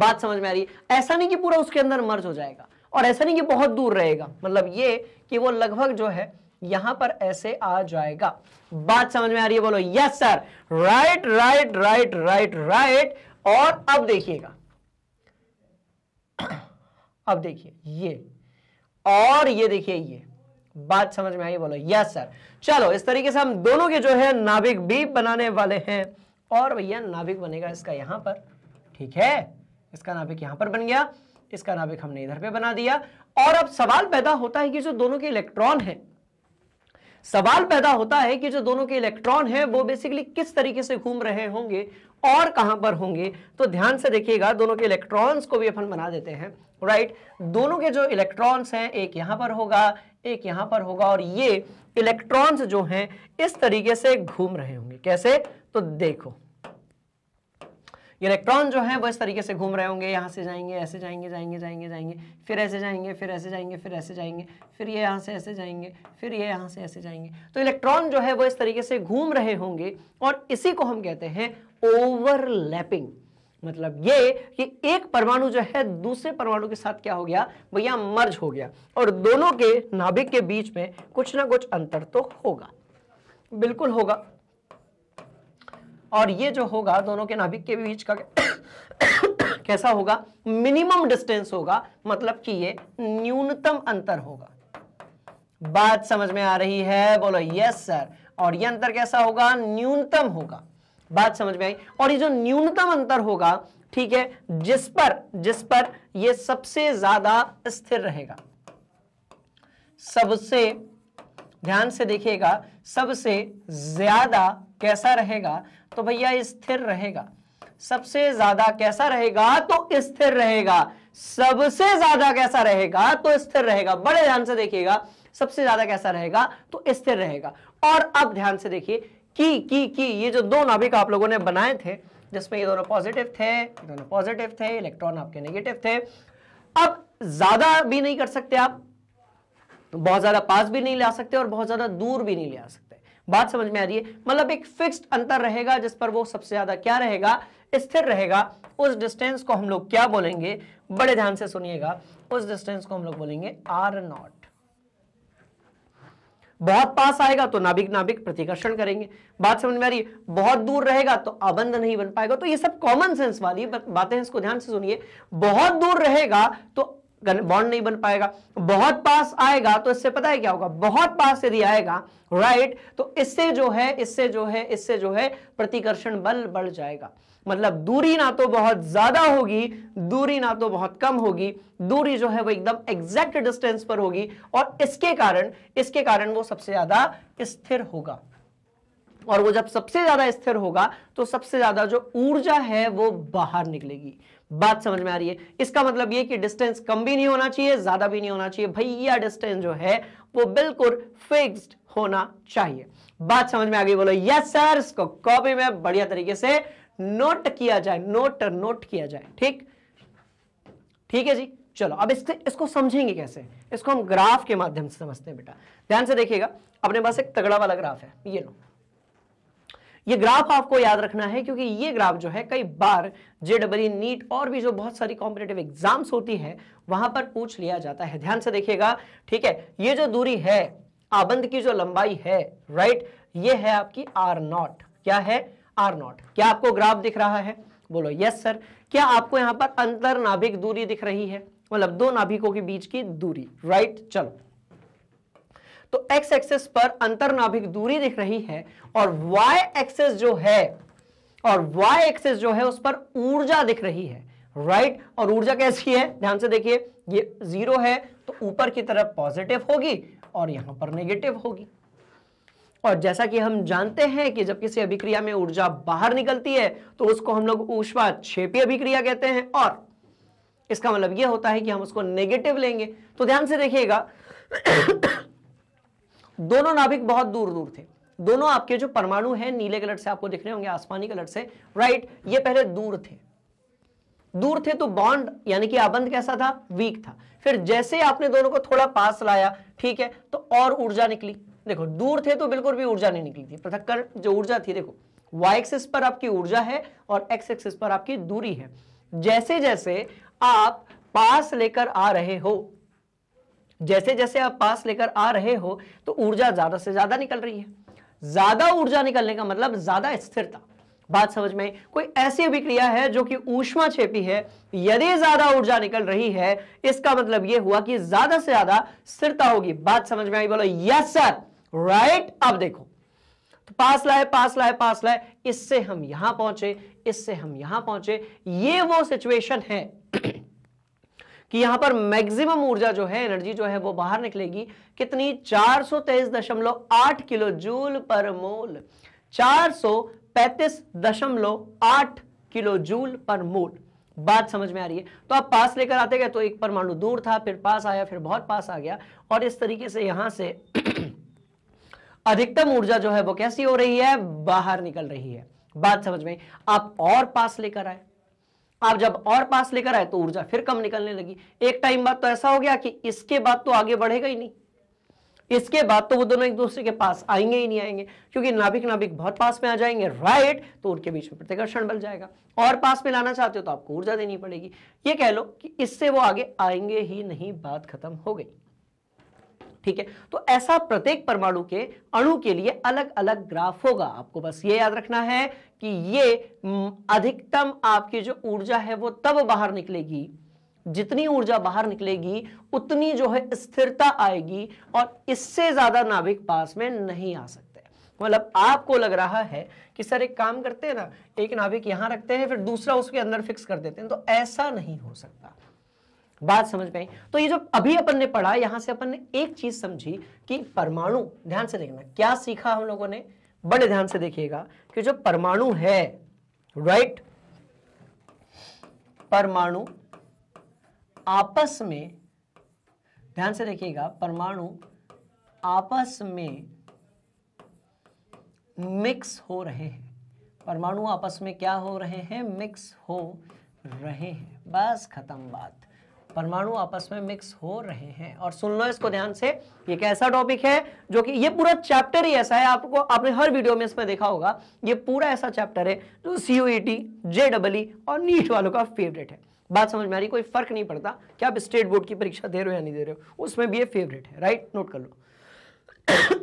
बात समझ में आ रही है ऐसा नहीं कि पूरा उसके अंदर मर्ज हो जाएगा और ऐसा नहीं कि बहुत दूर रहेगा मतलब ये कि वो लगभग जो है यहां पर ऐसे आ जाएगा बात समझ में आ रही है बोलो yes sir right right right right right और अब देखिएगा <coughs> अब देखिए ये और ये देखिए ये बात समझ में आई बोलो यस सर चलो इस तरीके से हम दोनों के जो है नाभिक भी बनाने वाले हैं और भैया नाभिक बनेगा इसका यहां पर ठीक है इसका नाभिक यहां पर बन गया इसका नाभिक हमने इधर पे बना दिया और अब सवाल पैदा होता है कि जो दोनों के इलेक्ट्रॉन हैं सवाल पैदा होता है कि जो दोनों के इलेक्ट्रॉन हैं वो बेसिकली किस तरीके से घूम रहे होंगे और कहां पर होंगे तो ध्यान से देखिएगा दोनों के इलेक्ट्रॉन्स को भी अपन बना देते हैं राइट दोनों के जो इलेक्ट्रॉन्स हैं एक यहां पर होगा एक यहां पर होगा और ये इलेक्ट्रॉन्स जो हैं इस तरीके से घूम रहे होंगे कैसे तो देखो इलेक्ट्रॉन जो है वो इस तरीके से घूम रहे होंगे यहाँ से जाएंगे ऐसे जाएंगे जाएंगे जाएंगे जाएंगे फिर ऐसे जाएंगे फिर ऐसे जाएंगे फिर ऐसे जाएंगे फिर ये यहाँ से ऐसे जाएंगे फिर ये यहाँ से ऐसे जाएंगे तो इलेक्ट्रॉन जो है वो इस तरीके से घूम रहे होंगे और इसी को हम कहते हैं ओवरलैपिंग मतलब ये कि एक परमाणु जो है दूसरे परमाणु के साथ क्या हो गया भैया मर्ज हो गया और दोनों के नाभिक के बीच में कुछ ना कुछ अंतर तो होगा बिल्कुल होगा और ये जो होगा दोनों के नाभिक के बीच का <coughs> कैसा होगा मिनिमम डिस्टेंस होगा मतलब कि ये न्यूनतम अंतर होगा बात समझ में आ रही है बोलो यस सर और ये अंतर कैसा होगा न्यूनतम होगा बात समझ में आई और ये जो न्यूनतम अंतर होगा ठीक है जिस पर जिस पर ये सबसे ज्यादा स्थिर रहेगा सबसे ध्यान से देखिएगा सबसे ज्यादा कैसा रहेगा तो भैया स्थिर रहेगा सबसे ज्यादा कैसा रहेगा तो स्थिर रहेगा सबसे ज्यादा कैसा रहेगा तो स्थिर रहेगा बड़े ध्यान से देखिएगा सबसे ज्यादा कैसा रहेगा तो स्थिर रहेगा और अब ध्यान से देखिए कि कि कि ये जो दो नाभिक आप लोगों ने बनाए थे जिसमें ये दोनों पॉजिटिव थे ये दोनों पॉजिटिव थे इलेक्ट्रॉन आपके नेगेटिव थे अब ज्यादा भी नहीं कर सकते आप तो बहुत ज्यादा पास भी नहीं ला सकते और बहुत ज्यादा दूर भी नहीं ले आ सकते बात समझ में आ रही है मतलब एक फिक्स्ड अंतर रहेगा जिस पर वो सबसे ज्यादा क्या रहेगा स्थिर रहेगा उस डिस्टेंस को हम लोग क्या बोलेंगे बड़े ध्यान से सुनिएगा उस डिस्टेंस को हम लोग बोलेंगे आर नॉट बहुत पास आएगा तो नाभिक नाभिक प्रतिकर्षण करेंगे बात समझ में आ रही है बहुत दूर रहेगा तो आबंध नहीं बन पाएगा तो ये सब कॉमन सेंस वाली बातें इसको ध्यान से सुनिए बहुत दूर रहेगा तो बॉन्ड नहीं बन पाएगा बहुत पास आएगा तो इससे पता है क्या होगा बहुत पास यदि आएगा राइट तो इससे जो है इससे जो है इससे जो है प्रतिकर्षण बल बढ़ जाएगा मतलब दूरी ना तो बहुत ज्यादा होगी दूरी ना तो बहुत कम होगी दूरी जो है वो एकदम एग्जैक्ट डिस्टेंस पर होगी और इसके कारण इसके कारण वो सबसे ज्यादा स्थिर होगा और वो जब सबसे ज्यादा स्थिर होगा तो सबसे ज्यादा जो ऊर्जा है वो बाहर निकलेगी बात समझ में आ रही है इसका मतलब ये कि डिस्टेंस कम भी नहीं होना चाहिए ज्यादा भी नहीं होना चाहिए भैया डिस्टेंस जो है वो बिल्कुल फिक्स्ड होना चाहिए बात समझ में आ गई बोलो यस सर इसको कॉपी में बढ़िया तरीके से नोट किया जाए नोट नोट किया जाए ठीक ठीक है जी चलो अब इसको इसको समझेंगे कैसे इसको हम ग्राफ के माध्यम से समझते हैं बेटा ध्यान से देखिएगा अपने पास एक तगड़ा वाला ग्राफ है ये लो ये ग्राफ आपको याद रखना है क्योंकि ये ग्राफ जो है कई बार जे नीट और भी जो बहुत सारी कॉम्पिटेटिव एग्जाम्स होती है वहां पर पूछ लिया जाता है ध्यान से देखिएगा ठीक है ये जो दूरी है आबंद की जो लंबाई है राइट ये है आपकी आर नॉट क्या है आर नॉट क्या आपको ग्राफ दिख रहा है बोलो यस सर क्या आपको यहाँ पर अंतर नाभिक दूरी दिख रही है मतलब दो नाभिकों के बीच की दूरी राइट चलो तो एक्स एक्सेस पर अंतरनाभिक दूरी दिख रही है और वाई एक्सेस जो है और वाई एक्सेस जो है उस पर ऊर्जा दिख रही है राइट right? और ऊर्जा कैसी है ध्यान से देखिए ये जीरो है तो ऊपर की तरफ पॉजिटिव होगी और यहां पर नेगेटिव होगी और जैसा कि हम जानते हैं कि जब किसी अभिक्रिया में ऊर्जा बाहर निकलती है तो उसको हम लोग ऊष्मा छेपी अभिक्रिया कहते हैं और इसका मतलब यह होता है कि हम उसको नेगेटिव लेंगे तो ध्यान से देखिएगा दोनों नाभिक बहुत दूर दूर थे दोनों आपके जो परमाणु हैं नीले कलर से आपको दिख रहे होंगे आसमानी कलर से राइट ये पहले दूर थे दूर थे तो बॉन्ड यानी कि आबंध कैसा था वीक था फिर जैसे आपने दोनों को थोड़ा पास लाया ठीक है तो और ऊर्जा निकली देखो दूर थे तो बिल्कुल भी ऊर्जा नहीं निकली थी पृथक्कर जो ऊर्जा थी देखो वाई एक्सिस पर आपकी ऊर्जा है और एक्स एक्सिस पर आपकी दूरी है जैसे जैसे आप पास लेकर आ रहे हो जैसे जैसे आप पास लेकर आ रहे हो तो ऊर्जा ज्यादा से ज्यादा निकल रही है ज्यादा ऊर्जा निकलने का मतलब ज्यादा स्थिरता बात समझ में कोई ऐसी अभिक्रिया है जो कि ऊष्मा छेपी है यदि ज्यादा ऊर्जा निकल रही है इसका मतलब यह हुआ कि ज्यादा से ज्यादा स्थिरता होगी बात समझ में आई बोलो यस सर राइट अब देखो तो पास लाए पास लाए पास लाए इससे हम यहां पहुंचे इससे हम यहां पहुंचे ये वो सिचुएशन है कि यहां पर मैक्सिमम ऊर्जा जो है एनर्जी जो है वो बाहर निकलेगी कितनी चार दशमलव आठ किलो जूल पर मोल चार दशमलव आठ किलो जूल पर मोल बात समझ में आ रही है तो आप पास लेकर आते गए तो एक परमाणु दूर था फिर पास आया फिर बहुत पास आ गया और इस तरीके से यहां से <clears throat> अधिकतम ऊर्जा जो है वो कैसी हो रही है बाहर निकल रही है बात समझ में आप और पास लेकर आए आप जब और पास लेकर आए तो ऊर्जा फिर कम निकलने लगी एक टाइम बाद तो ऐसा हो गया कि इसके बाद तो आगे बढ़ेगा ही नहीं इसके बाद तो वो दोनों एक दूसरे के पास आएंगे ही नहीं आएंगे क्योंकि नाभिक नाभिक बहुत पास में आ जाएंगे राइट तो उनके बीच में प्रतिकर्षण बल जाएगा और पास में लाना चाहते हो तो आपको ऊर्जा देनी पड़ेगी ये कह लो कि इससे वो आगे आएंगे ही नहीं बात खत्म हो गई ठीक है तो ऐसा प्रत्येक परमाणु के अणु के लिए अलग अलग ग्राफ होगा आपको बस ये याद रखना है कि ये अधिकतम आपकी जो ऊर्जा है वो तब बाहर निकलेगी जितनी ऊर्जा बाहर निकलेगी उतनी जो है स्थिरता आएगी और इससे ज्यादा नाभिक पास में नहीं आ सकते मतलब आपको लग रहा है कि सर एक काम करते हैं ना एक नाभिक यहां रखते हैं फिर दूसरा उसके अंदर फिक्स कर देते हैं तो ऐसा नहीं हो सकता बात समझ में आई तो ये जो अभी अपन ने पढ़ा यहां से अपन ने एक चीज समझी कि परमाणु ध्यान से देखना क्या सीखा हम लोगों ने बड़े ध्यान से देखिएगा कि जो परमाणु है राइट परमाणु आपस में ध्यान से देखिएगा परमाणु आपस में मिक्स हो रहे हैं परमाणु आपस में क्या हो रहे हैं मिक्स हो रहे हैं बस खत्म बात परमाणु आपस में मिक्स हो रहे हैं और सुन लो इसको ध्यान से ये कैसा टॉपिक है जो कि ये पूरा चैप्टर ही ऐसा है आपको आपने हर वीडियो में इसमें देखा होगा ये पूरा ऐसा चैप्टर है जो C U T J double और नीट वालों का फेवरेट है बात समझ में आ रही कोई फर्क नहीं पड़ता कि आप स्टेट बोर्ड की परीक्षा दे रहे हो या नहीं दे रहे हो उसमें भी ये फेवरेट है राइट नोट कर लो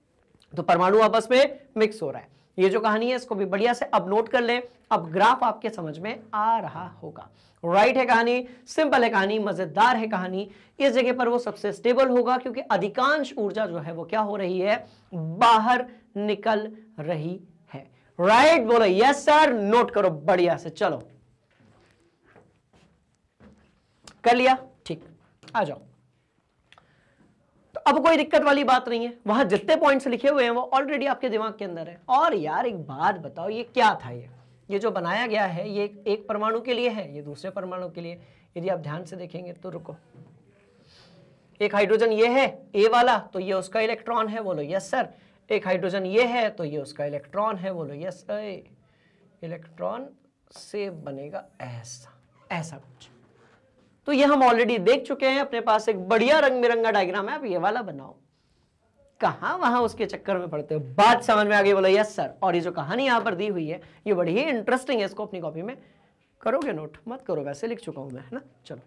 <coughs> तो परमाणु आपस में मिक्स हो रहा है ये जो कहानी है इसको भी बढ़िया से अब नोट कर लें अब ग्राफ आपके समझ में आ रहा होगा राइट right है कहानी सिंपल है कहानी मजेदार है कहानी इस जगह पर वो सबसे स्टेबल होगा क्योंकि अधिकांश ऊर्जा जो है वो क्या हो रही है बाहर निकल रही है राइट right, बोलो यस सर नोट करो बढ़िया से चलो कर लिया ठीक आ जाओ तो अब कोई दिक्कत वाली बात नहीं है वहां जितने पॉइंट्स लिखे हुए हैं वो ऑलरेडी आपके दिमाग के अंदर है और यार एक बात बताओ ये क्या था ये ये जो बनाया गया है ये एक परमाणु के लिए है ये दूसरे परमाणु के लिए यदि आप ध्यान से देखेंगे तो रुको एक हाइड्रोजन ये है ए वाला तो ये उसका इलेक्ट्रॉन है बोलो यस सर एक हाइड्रोजन ये है तो ये उसका इलेक्ट्रॉन है बोलो यस इलेक्ट्रॉन से बनेगा ऐसा ऐसा कुछ तो ये हम ऑलरेडी देख चुके हैं अपने पास एक बढ़िया रंग बिरंगा डायग्राम है आप ये वाला बनाओ कहा वहां उसके चक्कर में पड़ते हो बात समझ में आ गई यस सर और ये जो कहानी यहां पर दी हुई है ये बड़ी ही इंटरेस्टिंग है इसको अपनी कॉपी में करोगे नोट मत करो वैसे लिख चुका हूं मैं है ना चलो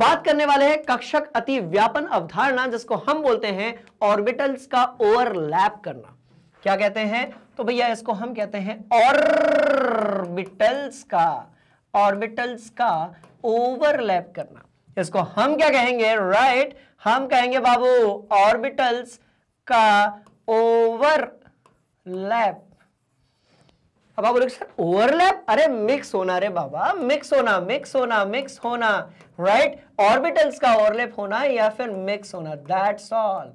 बात करने वाले हैं कक्षक अति व्यापन अवधारणा जिसको हम बोलते हैं ऑर्बिटल्स का ओवरलैप करना क्या कहते हैं तो भैया इसको हम कहते हैं ऑर्बिटल्स का ऑर्बिटल्स का ओवरलैप करना इसको हम क्या कहेंगे राइट right? हम कहेंगे बाबू ऑर्बिटल्स का ओवरलैप अब आप बोलोगे सर ओवरलैप अरे मिक्स होना रे बाबा मिक्स होना मिक्स होना मिक्स होना राइट right? ऑर्बिटल्स का ओवरलैप होना या फिर मिक्स होना दैट्स ऑल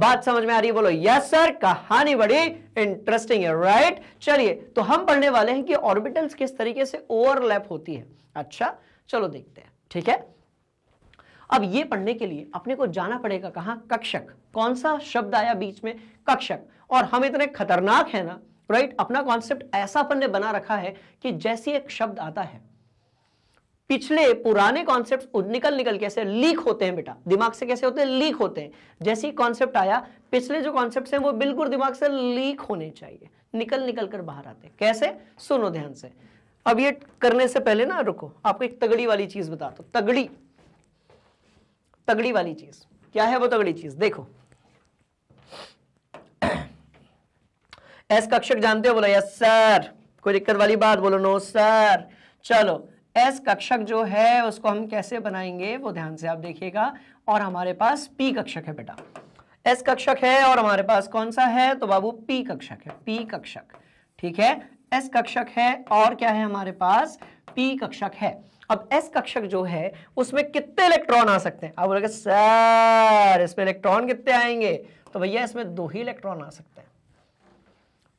बात समझ में आ रही है बोलो यस सर कहानी बड़ी इंटरेस्टिंग है राइट चलिए तो हम पढ़ने वाले हैं कि ऑर्बिटल्स किस तरीके से ओवरलैप होती है अच्छा चलो देखते हैं ठीक है अब ये पढ़ने के लिए अपने को जाना पड़ेगा कहां कक्षक कौन सा शब्द आया बीच में कक्षक और हम इतने खतरनाक है ना राइट अपना कॉन्सेप्ट ऐसा अपन ने बना रखा है कि जैसे एक शब्द आता है पिछले पुराने कॉन्सेप्ट निकल निकल कैसे लीक होते हैं बेटा दिमाग से कैसे होते हैं लीक होते हैं जैसे ही कॉन्सेप्ट आया पिछले जो कॉन्सेप्ट हैं वो बिल्कुल दिमाग से लीक होने चाहिए निकल निकल कर बाहर आते हैं कैसे सुनो ध्यान से अब ये करने से पहले ना रुको आपको एक तगड़ी वाली चीज बता दो तगड़ी तगड़ी वाली चीज क्या है वो तगड़ी चीज देखो एस कक्षक जानते हो बोलो यस सर कोई दिक्कत वाली बात बोलो नो सर चलो एस कक्षक जो है उसको हम कैसे बनाएंगे वो ध्यान से आप देखिएगा और हमारे पास पी कक्षक है बेटा एस कक्षक है और हमारे पास कौन सा है तो बाबू पी कक्षक है पी कक्षक ठीक है एस कक्षक है और क्या है हमारे पास पी कक्षक है अब एस कक्षक जो है उसमें कितने इलेक्ट्रॉन आ सकते हैं आप बोलेगा सर इसमें इलेक्ट्रॉन कितने आएंगे तो भैया इसमें दो ही इलेक्ट्रॉन आ सकते हैं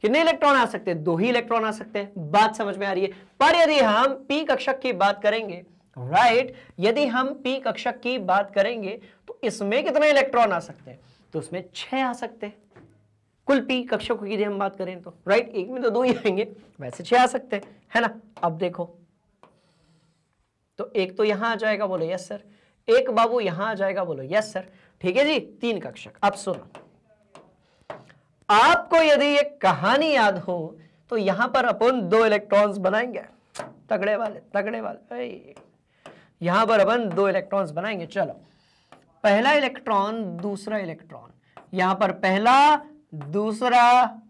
कितने इलेक्ट्रॉन आ सकते हैं दो ही इलेक्ट्रॉन आ सकते हैं बात समझ में आ रही है पर यदि हम पी कक्षक की बात करेंगे राइट right, यदि हम पी कक्षक की बात करेंगे तो इसमें कितने इलेक्ट्रॉन आ सकते हैं तो उसमें छह आ सकते हैं कुल पी कक्षकों की हम बात करें तो राइट right, एक में तो दो ही आएंगे वैसे छह आ सकते हैं है ना अब देखो तो एक तो यहां आ जाएगा बोलो यस सर एक बाबू यहां आ जाएगा बोलो यस सर ठीक है जी तीन कक्षक अब सुनो आपको यदि ये कहानी याद हो तो यहां पर अपन दो इलेक्ट्रॉन्स बनाएंगे तगड़े वाले तगड़े वाले यहां पर अपन दो इलेक्ट्रॉन्स बनाएंगे चलो पहला इलेक्ट्रॉन दूसरा इलेक्ट्रॉन यहां पर पहला दूसरा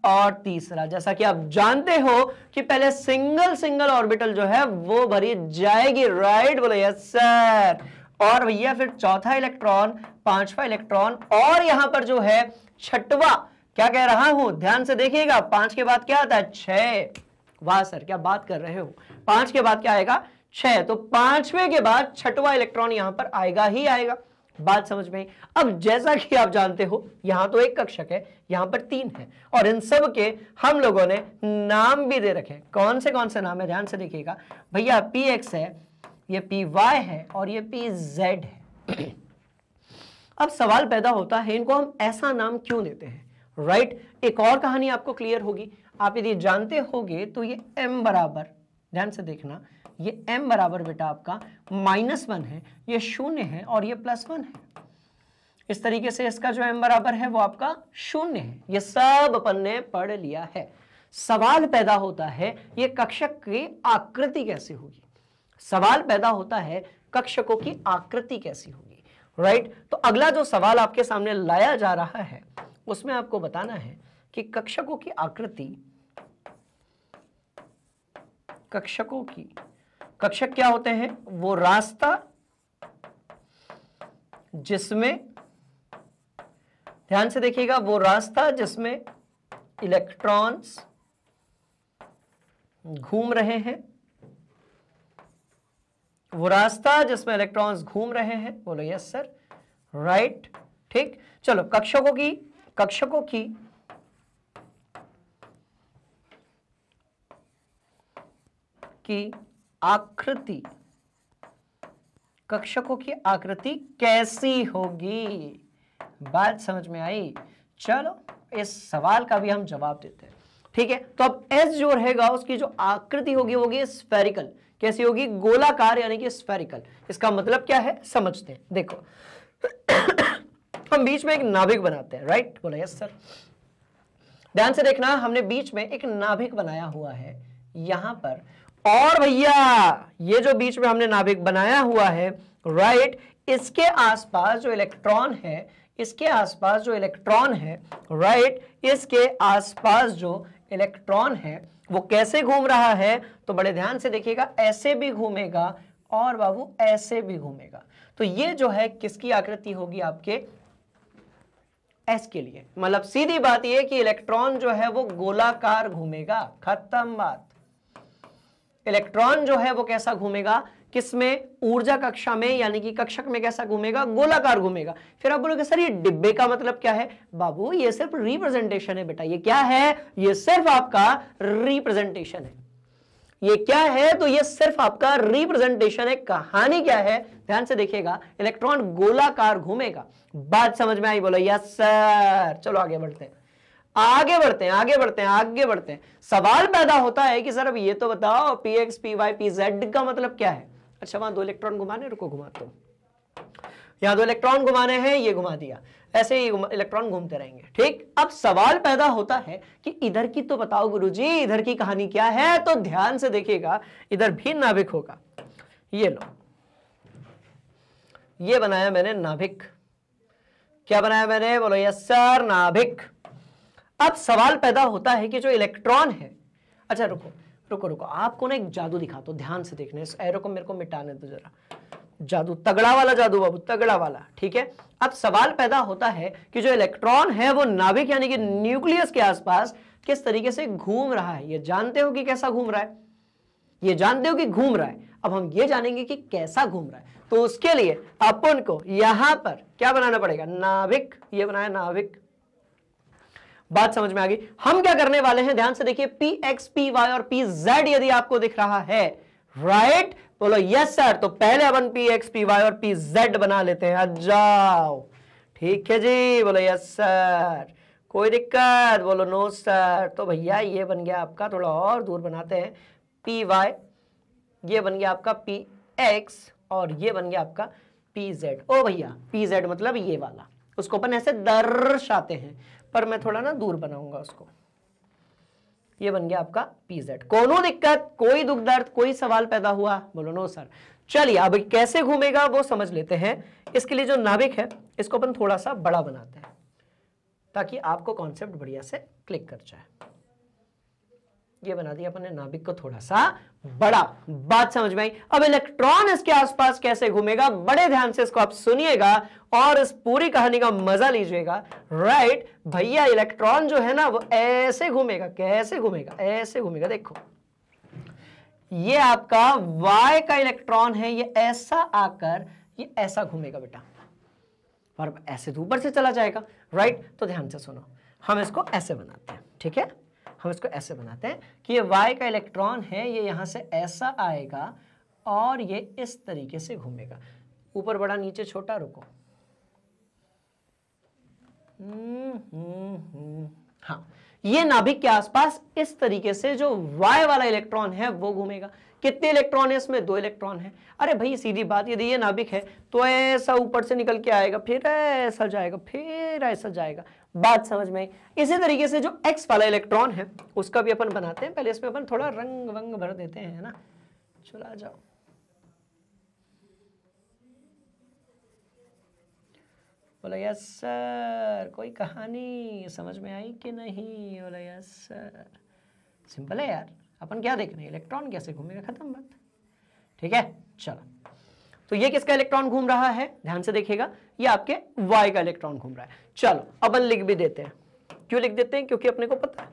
और तीसरा जैसा कि आप जानते हो कि पहले सिंगल सिंगल ऑर्बिटल जो है वो भरी जाएगी राइट बोले यस सर और भैया फिर चौथा इलेक्ट्रॉन पांचवा इलेक्ट्रॉन और यहां पर जो है छठवा क्या कह रहा हूं ध्यान से देखिएगा पांच के बाद क्या आता है छह वाह सर क्या बात कर रहे हो पांच के बाद क्या आएगा छह तो पांचवे के बाद छठवा इलेक्ट्रॉन यहां पर आएगा ही आएगा बात समझ में अब जैसा कि आप जानते हो यहां तो एक कक्षक है यहां पर तीन है और इन सब के हम लोगों ने नाम भी दे रखे कौन से कौन से नाम है ध्यान से देखिएगा भैया पी एक्स है ये पी वाई है और ये पी जेड है <clears throat> अब सवाल पैदा होता है इनको हम ऐसा नाम क्यों देते हैं राइट right? एक और कहानी आपको क्लियर होगी आप यदि जानते होगे तो ये m बराबर ध्यान से देखना ये m बराबर बेटा आपका माइनस वन है ये शून्य है और ये प्लस वन है इस तरीके से इसका जो m बराबर है वो आपका शून्य है ये सब अपन ने पढ़ लिया है सवाल पैदा होता है ये कक्षक की आकृति कैसी होगी सवाल पैदा होता है कक्षकों की आकृति कैसी होगी राइट तो अगला जो सवाल आपके सामने लाया जा रहा है उसमें आपको बताना है कि कक्षकों की आकृति कक्षकों की कक्षक क्या होते हैं वो रास्ता जिसमें ध्यान से देखिएगा वो रास्ता जिसमें इलेक्ट्रॉन्स घूम रहे हैं वो रास्ता जिसमें इलेक्ट्रॉन्स घूम रहे हैं बोलो यस सर राइट ठीक चलो कक्षकों की कक्षकों की की आकृति कक्षकों की आकृति कैसी होगी बात समझ में आई चलो इस सवाल का भी हम जवाब देते हैं ठीक है तो अब एस जो रहेगा उसकी जो आकृति होगी होगी स्फेरिकल कैसी होगी गोलाकार यानी कि स्फेरिकल इसका मतलब क्या है समझते हैं देखो हम बीच में एक नाभिक बनाते हैं राइट बोला यस सर ध्यान से देखना हमने बीच में एक नाभिक बनाया हुआ है यहां पर और भैया ये जो बीच में हमने नाभिक बनाया हुआ है राइट इसके आसपास जो इलेक्ट्रॉन है इसके आसपास जो इलेक्ट्रॉन है राइट इसके आसपास जो इलेक्ट्रॉन है वो कैसे घूम रहा है तो बड़े ध्यान से देखिएगा ऐसे भी घूमेगा और बाबू ऐसे भी घूमेगा तो ये जो है किसकी आकृति होगी आपके एस के लिए मतलब सीधी बात यह कि इलेक्ट्रॉन जो है वो गोलाकार घूमेगा खत्म बात इलेक्ट्रॉन जो है वो कैसा घूमेगा किसमें ऊर्जा कक्षा में यानी कि कक्षक में कैसा घूमेगा गोलाकार घूमेगा फिर आप बोलोगे सर ये डिब्बे का मतलब क्या है बाबू ये सिर्फ रिप्रेजेंटेशन है बेटा ये क्या है ये सिर्फ आपका रिप्रेजेंटेशन है ये क्या है तो ये सिर्फ आपका रिप्रेजेंटेशन है कहानी क्या है ध्यान से देखिएगा इलेक्ट्रॉन गोलाकार घूमेगा बात समझ में आई बोलो यस सर चलो आगे बढ़ते हैं आगे बढ़ते हैं आगे बढ़ते हैं आगे बढ़ते हैं सवाल पैदा होता है कि सर अब ये तो बताओ p x p y p z का मतलब क्या है अच्छा वहां दो इलेक्ट्रॉन घुमाने रुको घुमाते हो यहां दो इलेक्ट्रॉन घुमाने हैं ये घुमा दिया ऐसे ही इलेक्ट्रॉन घूमते रहेंगे ठीक अब सवाल पैदा होता है कि इधर की तो बताओ गुरुजी इधर की कहानी क्या है तो ध्यान से देखिएगा इधर भी नाभिक होगा ये लो ये बनाया मैंने नाभिक क्या बनाया मैंने बोलो यस सर नाभिक अब सवाल पैदा होता है कि जो इलेक्ट्रॉन है अच्छा रुको रुको रुको आपको ना एक जादू दिखा दो तो ध्यान से देखने इस एरो को मेरे को मिटाने दो जरा जादू तगड़ा वाला जादू बाबू तगड़ा वाला ठीक है अब सवाल पैदा होता है कि जो इलेक्ट्रॉन है वो नाभिक यानी कि न्यूक्लियस के आसपास किस तरीके से घूम रहा है ये जानते हो कि कैसा घूम रहा है ये जानते हो कि घूम रहा है अब हम ये जानेंगे कि कैसा घूम रहा है तो उसके लिए अपन को यहां पर क्या बनाना पड़ेगा नाभिक ये बनाया नाभिक बात समझ में आ गई हम क्या करने वाले हैं ध्यान से देखिए पी एक्स पी वाई और पी जेड यदि आपको दिख रहा है राइट right? बोलो यस सर तो पहले अपन पी एक्स पी वाई और पी जेड बना लेते हैं जाओ ठीक है जी बोलो यस सर कोई दिक्कत बोलो नो सर तो भैया ये बन गया आपका थोड़ा और दूर बनाते हैं पी वाई ये बन गया आपका पी एक्स और ये बन गया आपका पी जेड ओ भैया पी जेड मतलब ये वाला उसको अपन ऐसे दर्शाते हैं पर मैं थोड़ा ना दूर बनाऊंगा उसको ये बन गया आपका पीजेड कोनो दिक्कत कोई दुख दर्द कोई सवाल पैदा हुआ बोलो नो सर चलिए अब कैसे घूमेगा वो समझ लेते हैं इसके लिए जो नाभिक है इसको अपन थोड़ा सा बड़ा बनाते हैं ताकि आपको कॉन्सेप्ट बढ़िया से क्लिक कर जाए ये बना दिया अपने नाभिक को थोड़ा सा बड़ा बात समझ में आई अब इलेक्ट्रॉन इसके आसपास कैसे घूमेगा बड़े ध्यान से इसको आप सुनिएगा और इस पूरी कहानी का मजा लीजिएगा राइट भैया इलेक्ट्रॉन जो है ना वो ऐसे घूमेगा कैसे घूमेगा ऐसे घूमेगा देखो ये आपका वाई का इलेक्ट्रॉन है ये ऐसा आकर ये ऐसा घूमेगा बेटा और ऐसे तो ऊपर से चला जाएगा राइट तो ध्यान से सुनो हम इसको ऐसे बनाते हैं ठीक है हम इसको ऐसे बनाते हैं कि ये वाई का इलेक्ट्रॉन है ये यहाँ से ऐसा आएगा और ये इस तरीके से घूमेगा ऊपर बड़ा नीचे छोटा रुको हम्म, हम्म, हम्म। हाँ ये नाभिक के आसपास इस तरीके से जो y वाला इलेक्ट्रॉन है वो घूमेगा कितने इलेक्ट्रॉन है इसमें दो इलेक्ट्रॉन है अरे भाई सीधी बात यदि ये नाभिक है तो ऐसा ऊपर से निकल के आएगा फिर ऐसा जाएगा फिर ऐसा जाएगा बात समझ में आई इसी तरीके से जो एक्स वाला इलेक्ट्रॉन है उसका भी अपन बनाते हैं पहले इसमें अपन थोड़ा रंग वंग भर देते हैं ना चलो आ जाओ बोला यस सर कोई कहानी समझ में आई कि नहीं बोला यस सर सिंपल है यार अपन क्या देख रहे हैं इलेक्ट्रॉन कैसे घूमेगा खत्म बात ठीक है चलो तो ये किसका इलेक्ट्रॉन घूम रहा है ध्यान से देखिएगा ये आपके वाई का इलेक्ट्रॉन घूम रहा है चलो अपन लिख भी देते हैं क्यों लिख देते हैं क्योंकि अपने को पता है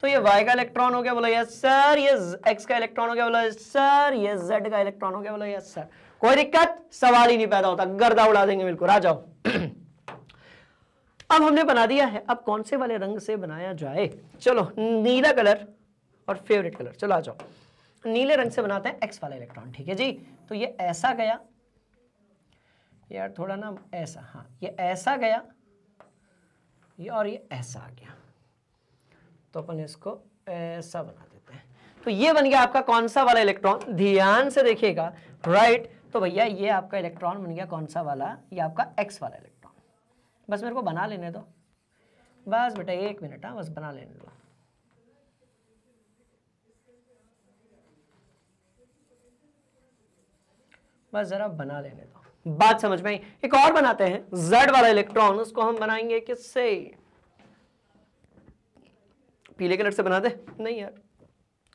तो ये y का इलेक्ट्रॉन हो गया बोला यस सर ये x का इलेक्ट्रॉन हो गया बोला यस सर ये z का इलेक्ट्रॉन हो गया बोला यस सर कोई दिक्कत सवाल ही नहीं पैदा होता गर्दा उड़ा देंगे बिल्कुल आ जाओ अब हमने बना दिया है अब कौन से वाले रंग से बनाया जाए चलो नीला कलर और फेवरेट कलर चलो आ जाओ नीले रंग से बनाते हैं एक्स वाला इलेक्ट्रॉन ठीक है जी तो ये ऐसा गया यार थोड़ा ना ऐसा हाँ ये ऐसा गया ये और ये ऐसा आ गया तो अपन इसको ऐसा बना देते हैं तो ये बन गया आपका कौन सा वाला इलेक्ट्रॉन ध्यान से देखिएगा राइट तो भैया ये आपका इलेक्ट्रॉन बन गया कौन सा वाला ये आपका एक्स वाला इलेक्ट्रॉन बस मेरे को बना लेने दो बस बेटा एक मिनट हाँ बस बना लेने दो बस ज़रा बना लेने दो बात समझ में आई एक और बनाते हैं जेड वाला इलेक्ट्रॉन उसको हम बनाएंगे किससे पीले कलर से बनाते नहीं यार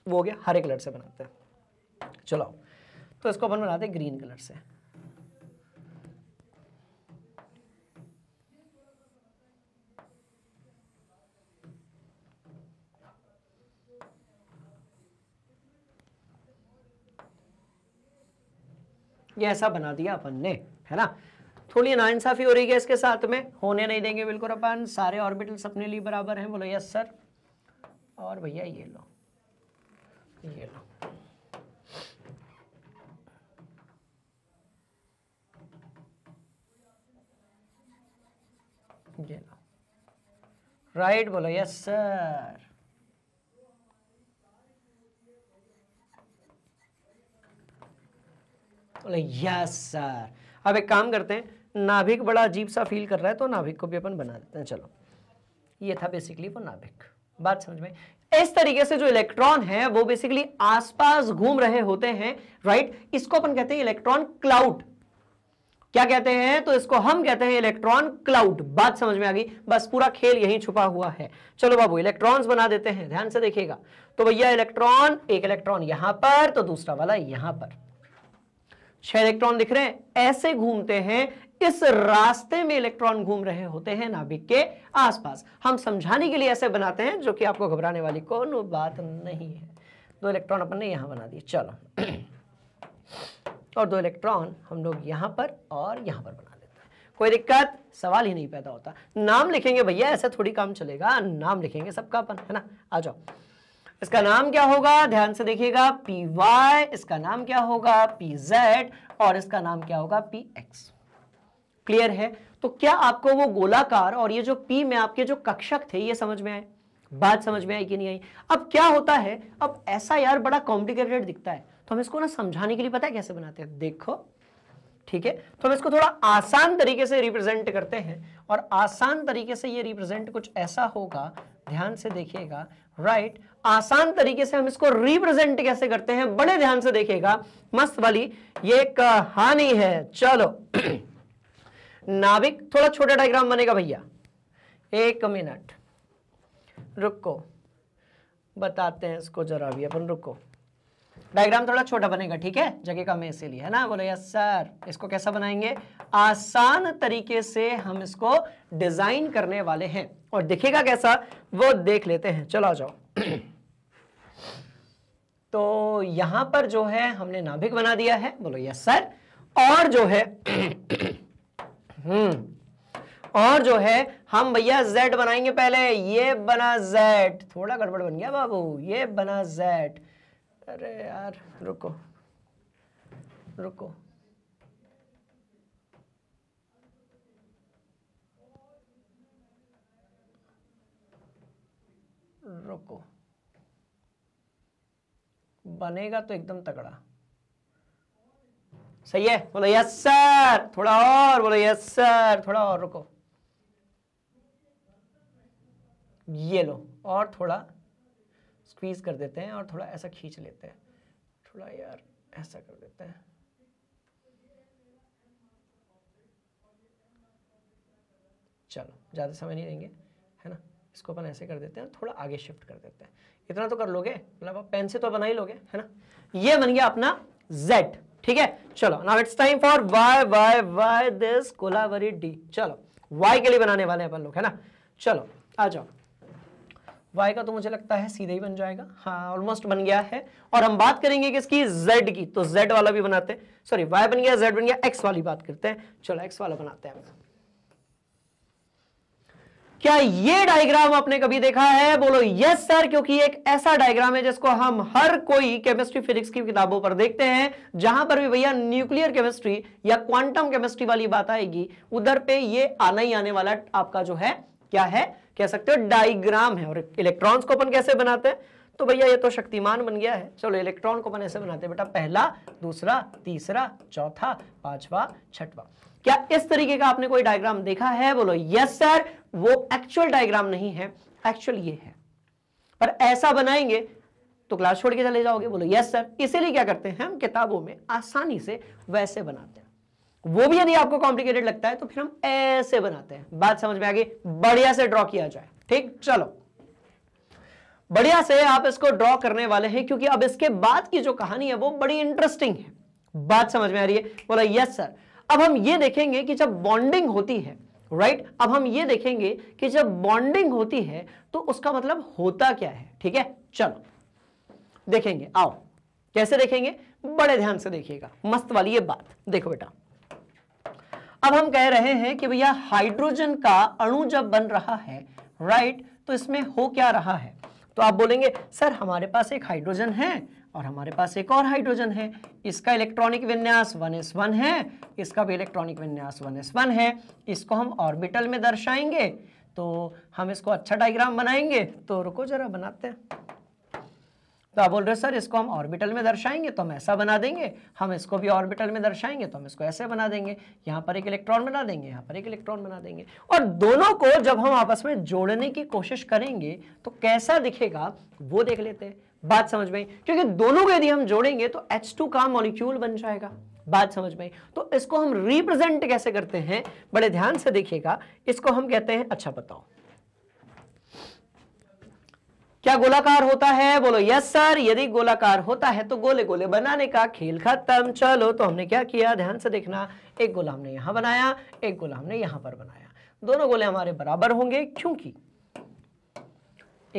वो हो गया हरे कलर से बनाते हैं चलो तो इसको अपन बनाते हैं ग्रीन कलर से ये ऐसा बना दिया अपन ने है ना थोड़ी नाइंसाफी हो रही है इसके साथ में होने नहीं देंगे बिल्कुल अपन सारे ऑर्बिटल्स अपने लिए बराबर हैं बोलो यस सर और भैया ये लो ये लो ये लो राइट बोलो यस सर बोले यस सर अब एक काम करते हैं नाभिक बड़ा अजीब सा फील कर रहा है तो नाभिक को भी अपन बना देते हैं चलो ये था बेसिकली वो नाभिक बात समझ में इस तरीके से जो इलेक्ट्रॉन है वो बेसिकली आसपास घूम रहे होते हैं राइट इसको अपन कहते हैं इलेक्ट्रॉन क्लाउड क्या कहते हैं तो इसको हम कहते हैं इलेक्ट्रॉन क्लाउड बात समझ में आ गई बस पूरा खेल यहीं छुपा हुआ है चलो बाबू इलेक्ट्रॉन्स बना देते हैं ध्यान से देखिएगा तो भैया इलेक्ट्रॉन एक इलेक्ट्रॉन यहां पर तो दूसरा वाला यहां पर छह इलेक्ट्रॉन दिख रहे हैं ऐसे घूमते हैं इस रास्ते में इलेक्ट्रॉन घूम रहे होते हैं नाभिक के आसपास हम समझाने के लिए ऐसे बनाते हैं जो कि आपको घबराने वाली कौन बात नहीं है दो इलेक्ट्रॉन अपन ने यहां बना दिए चलो और दो इलेक्ट्रॉन हम लोग यहां पर और यहां पर बना देते हैं कोई दिक्कत सवाल ही नहीं पैदा होता नाम लिखेंगे भैया ऐसे थोड़ी काम चलेगा नाम लिखेंगे सबका अपन है ना आ जाओ इसका नाम क्या होगा ध्यान से देखिएगा पी वाई इसका नाम क्या होगा पी जेड और इसका नाम क्या होगा पी एक्स क्लियर है तो क्या आपको वो गोलाकार और ये जो P में आपके जो कक्षक थे ये समझ में आए बात समझ में आई कि नहीं आई अब क्या होता है अब ऐसा यार बड़ा कॉम्प्लिकेटेड दिखता है तो हम इसको ना समझाने के लिए पता है कैसे बनाते हैं देखो ठीक है तो हम इसको थोड़ा आसान तरीके से रिप्रेजेंट करते हैं और आसान तरीके से ये रिप्रेजेंट कुछ ऐसा होगा ध्यान से देखिएगा राइट आसान तरीके से हम इसको रिप्रेजेंट कैसे करते हैं बड़े ध्यान से देखिएगा मस्त वाली ये कहानी है चलो <clears throat> नाभिक थोड़ा छोटा डायग्राम बनेगा भैया एक मिनट रुको बताते हैं इसको जरा भी अपन रुको डायग्राम थोड़ा छोटा बनेगा ठीक है जगह कम है इसीलिए है ना बोले यस सर इसको कैसा बनाएंगे आसान तरीके से हम इसको डिजाइन करने वाले हैं और दिखेगा कैसा वो देख लेते हैं चलो आ जाओ <clears throat> तो यहां पर जो है हमने नाभिक बना दिया है बोलो यस सर और जो है <clears throat> हम्म और जो है हम भैया जेड बनाएंगे पहले ये बना जेड थोड़ा गड़बड़ बन गया बाबू ये बना जेड अरे यार रुको रुको रुको बनेगा तो एकदम तगड़ा सही है बोलो यस सर थोड़ा और बोलो यस सर थोड़ा और रुको ये लो और थोड़ा स्क्वीज़ कर देते हैं और थोड़ा ऐसा खींच लेते हैं थोड़ा यार ऐसा कर देते हैं चलो ज़्यादा समय नहीं देंगे है ना इसको अपन ऐसे कर देते हैं थोड़ा आगे शिफ्ट कर देते हैं इतना तो कर लोगे मतलब आप पेन से तो बना ही लोगे है ना ये बन गया अपना Z ठीक है चलो now it's time for y y y this Kolaveri d चलो y के लिए बनाने वाले हैं अपन लोग है ना चलो आ जाओ वाई का तो मुझे लगता है सीधा ही बन जाएगा हाँ ऑलमोस्ट बन गया है और हम बात करेंगे किसकी z की तो z वाला भी बनाते हैं सॉरी y बन गया z बन गया x वाली बात करते हैं चलो x वाला बनाते हैं क्या ये डायग्राम आपने कभी देखा है बोलो यस सर क्योंकि एक ऐसा डायग्राम है जिसको हम हर कोई केमिस्ट्री फिजिक्स की किताबों पर देखते हैं जहां पर भी भैया न्यूक्लियर केमिस्ट्री या क्वांटम केमिस्ट्री वाली बात आएगी उधर पे ये आना ही आने वाला आपका जो है क्या है कह सकते हो डाइग्राम है और इलेक्ट्रॉन्स को अपन कैसे बनाते हैं तो भैया ये तो शक्तिमान बन गया है चलो इलेक्ट्रॉन को अपन ऐसे बनाते हैं बेटा पहला दूसरा तीसरा चौथा पांचवा छठवा क्या इस तरीके का आपने कोई डायग्राम देखा है बोलो यस सर वो एक्चुअल डायग्राम नहीं है एक्चुअल ये है पर ऐसा बनाएंगे तो क्लास छोड़ के चले जाओगे बोलो यस सर इसीलिए क्या करते हैं हम किताबों में आसानी से वैसे बनाते हैं वो भी यदि आपको कॉम्प्लिकेटेड लगता है तो फिर हम ऐसे बनाते हैं बात समझ में आ गई बढ़िया से ड्रॉ किया जाए ठीक चलो बढ़िया से आप इसको ड्रॉ करने वाले हैं क्योंकि अब इसके बाद की जो कहानी है वो बड़ी इंटरेस्टिंग है बात समझ में आ रही है बोला यस सर अब हम ये देखेंगे कि जब बॉन्डिंग होती है राइट right? अब हम ये देखेंगे कि जब बॉन्डिंग होती है तो उसका मतलब होता क्या है ठीक है चलो देखेंगे आओ कैसे देखेंगे बड़े ध्यान से देखिएगा मस्त वाली ये बात देखो बेटा अब हम कह रहे हैं कि भैया हाइड्रोजन का अणु जब बन रहा है राइट तो इसमें हो क्या रहा है तो आप बोलेंगे सर हमारे पास एक हाइड्रोजन है और हमारे पास एक और हाइड्रोजन है इसका इलेक्ट्रॉनिक विन्यास 1s1 है इसका भी इलेक्ट्रॉनिक विन्यास 1s1 है इसको हम ऑर्बिटल में दर्शाएंगे तो हम इसको अच्छा डायग्राम बनाएंगे तो रुको जरा बनाते हैं तो आप बोल रहे सर इसको हम ऑर्बिटल में दर्शाएंगे तो हम ऐसा बना देंगे हम इसको भी ऑर्बिटल में दर्शाएंगे तो हम इसको ऐसे बना देंगे यहाँ पर एक इलेक्ट्रॉन बना देंगे यहाँ पर एक इलेक्ट्रॉन बना देंगे और दोनों को जब हम आपस में जोड़ने की कोशिश करेंगे तो कैसा दिखेगा वो देख लेते हैं बात समझ में क्योंकि दोनों को यदि हम जोड़ेंगे तो टू का मॉलिक्यूल बन जाएगा बात समझ में तो इसको हम रिप्रेजेंट कैसे करते हैं बड़े ध्यान से देखिएगा इसको हम कहते हैं अच्छा बताओ क्या गोलाकार होता है बोलो यस सर यदि गोलाकार होता है तो गोले गोले बनाने का खेल खत्म चलो तो हमने क्या किया ध्यान से देखना एक गोला हमने यहां बनाया एक गोला हमने यहां पर बनाया दोनों गोले हमारे बराबर होंगे क्योंकि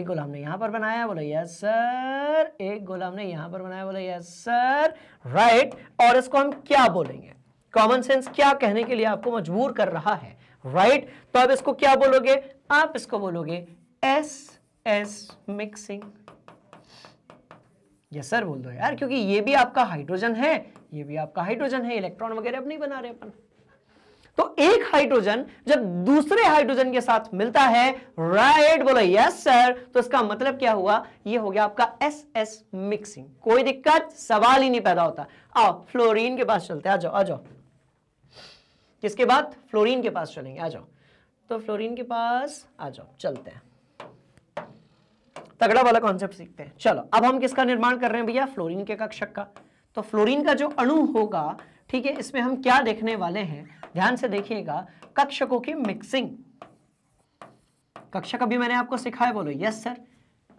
एक गोला हमने यहां पर बनाया बोलो यस सर एक गोला हमने यहां पर बनाया बोलो यस सर राइट और इसको हम क्या बोलेंगे कॉमन सेंस क्या कहने के लिए आपको मजबूर कर रहा है राइट तो अब इसको क्या बोलोगे आप इसको बोलोगे s s mixing yes sir बोल दो यार क्योंकि ये भी आपका हाइड्रोजन है ये भी आपका हाइड्रोजन है इलेक्ट्रॉन वगैरह अब नहीं बना रहे अपन तो एक हाइड्रोजन जब दूसरे हाइड्रोजन के साथ मिलता है राइट बोलो यस सर तो इसका मतलब क्या हुआ ये हो गया आपका एस एस मिक्सिंग कोई दिक्कत सवाल ही नहीं पैदा होता आओ फ्लोरीन के पास चलते आ जाओ आ जाओ किसके बाद फ्लोरीन के पास चलेंगे आ जाओ तो फ्लोरीन के पास आ जाओ चलते हैं तगड़ा वाला कॉन्सेप्ट सीखते हैं चलो अब हम किसका निर्माण कर रहे हैं भैया फ्लोरिन के कक्षक का तो फ्लोरिन का जो अणु होगा ठीक है इसमें हम क्या देखने वाले हैं ध्यान से देखिएगा कक्षकों की मिक्सिंग कक्षक अभी मैंने आपको सिखाया बोलो यस सर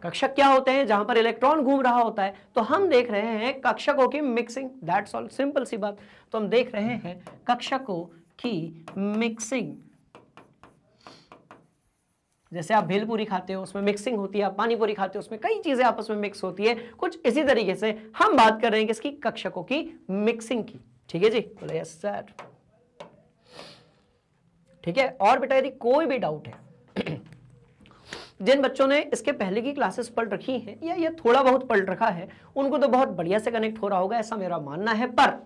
कक्षक क्या होते हैं जहां पर इलेक्ट्रॉन घूम रहा होता है तो हम देख रहे हैं कक्षकों की मिक्सिंग दैट्स ऑल सिंपल सी बात तो हम देख रहे हैं कक्षकों की मिक्सिंग जैसे आप भेलपूरी खाते हो उसमें मिक्सिंग होती है आप पानीपुरी खाते हो उसमें कई चीज़ें आपस में मिक्स होती है कुछ इसी तरीके से हम बात कर रहे हैं इसकी कक्षकों की मिक्सिंग की ठीक है जी बोले यस सर ठीक है और बेटा यदि कोई भी डाउट है <clears throat> जिन बच्चों ने इसके पहले की क्लासेस पढ़ रखी हैं या ये थोड़ा बहुत पढ़ रखा है उनको तो बहुत बढ़िया से कनेक्ट हो रहा होगा ऐसा मेरा मानना है पर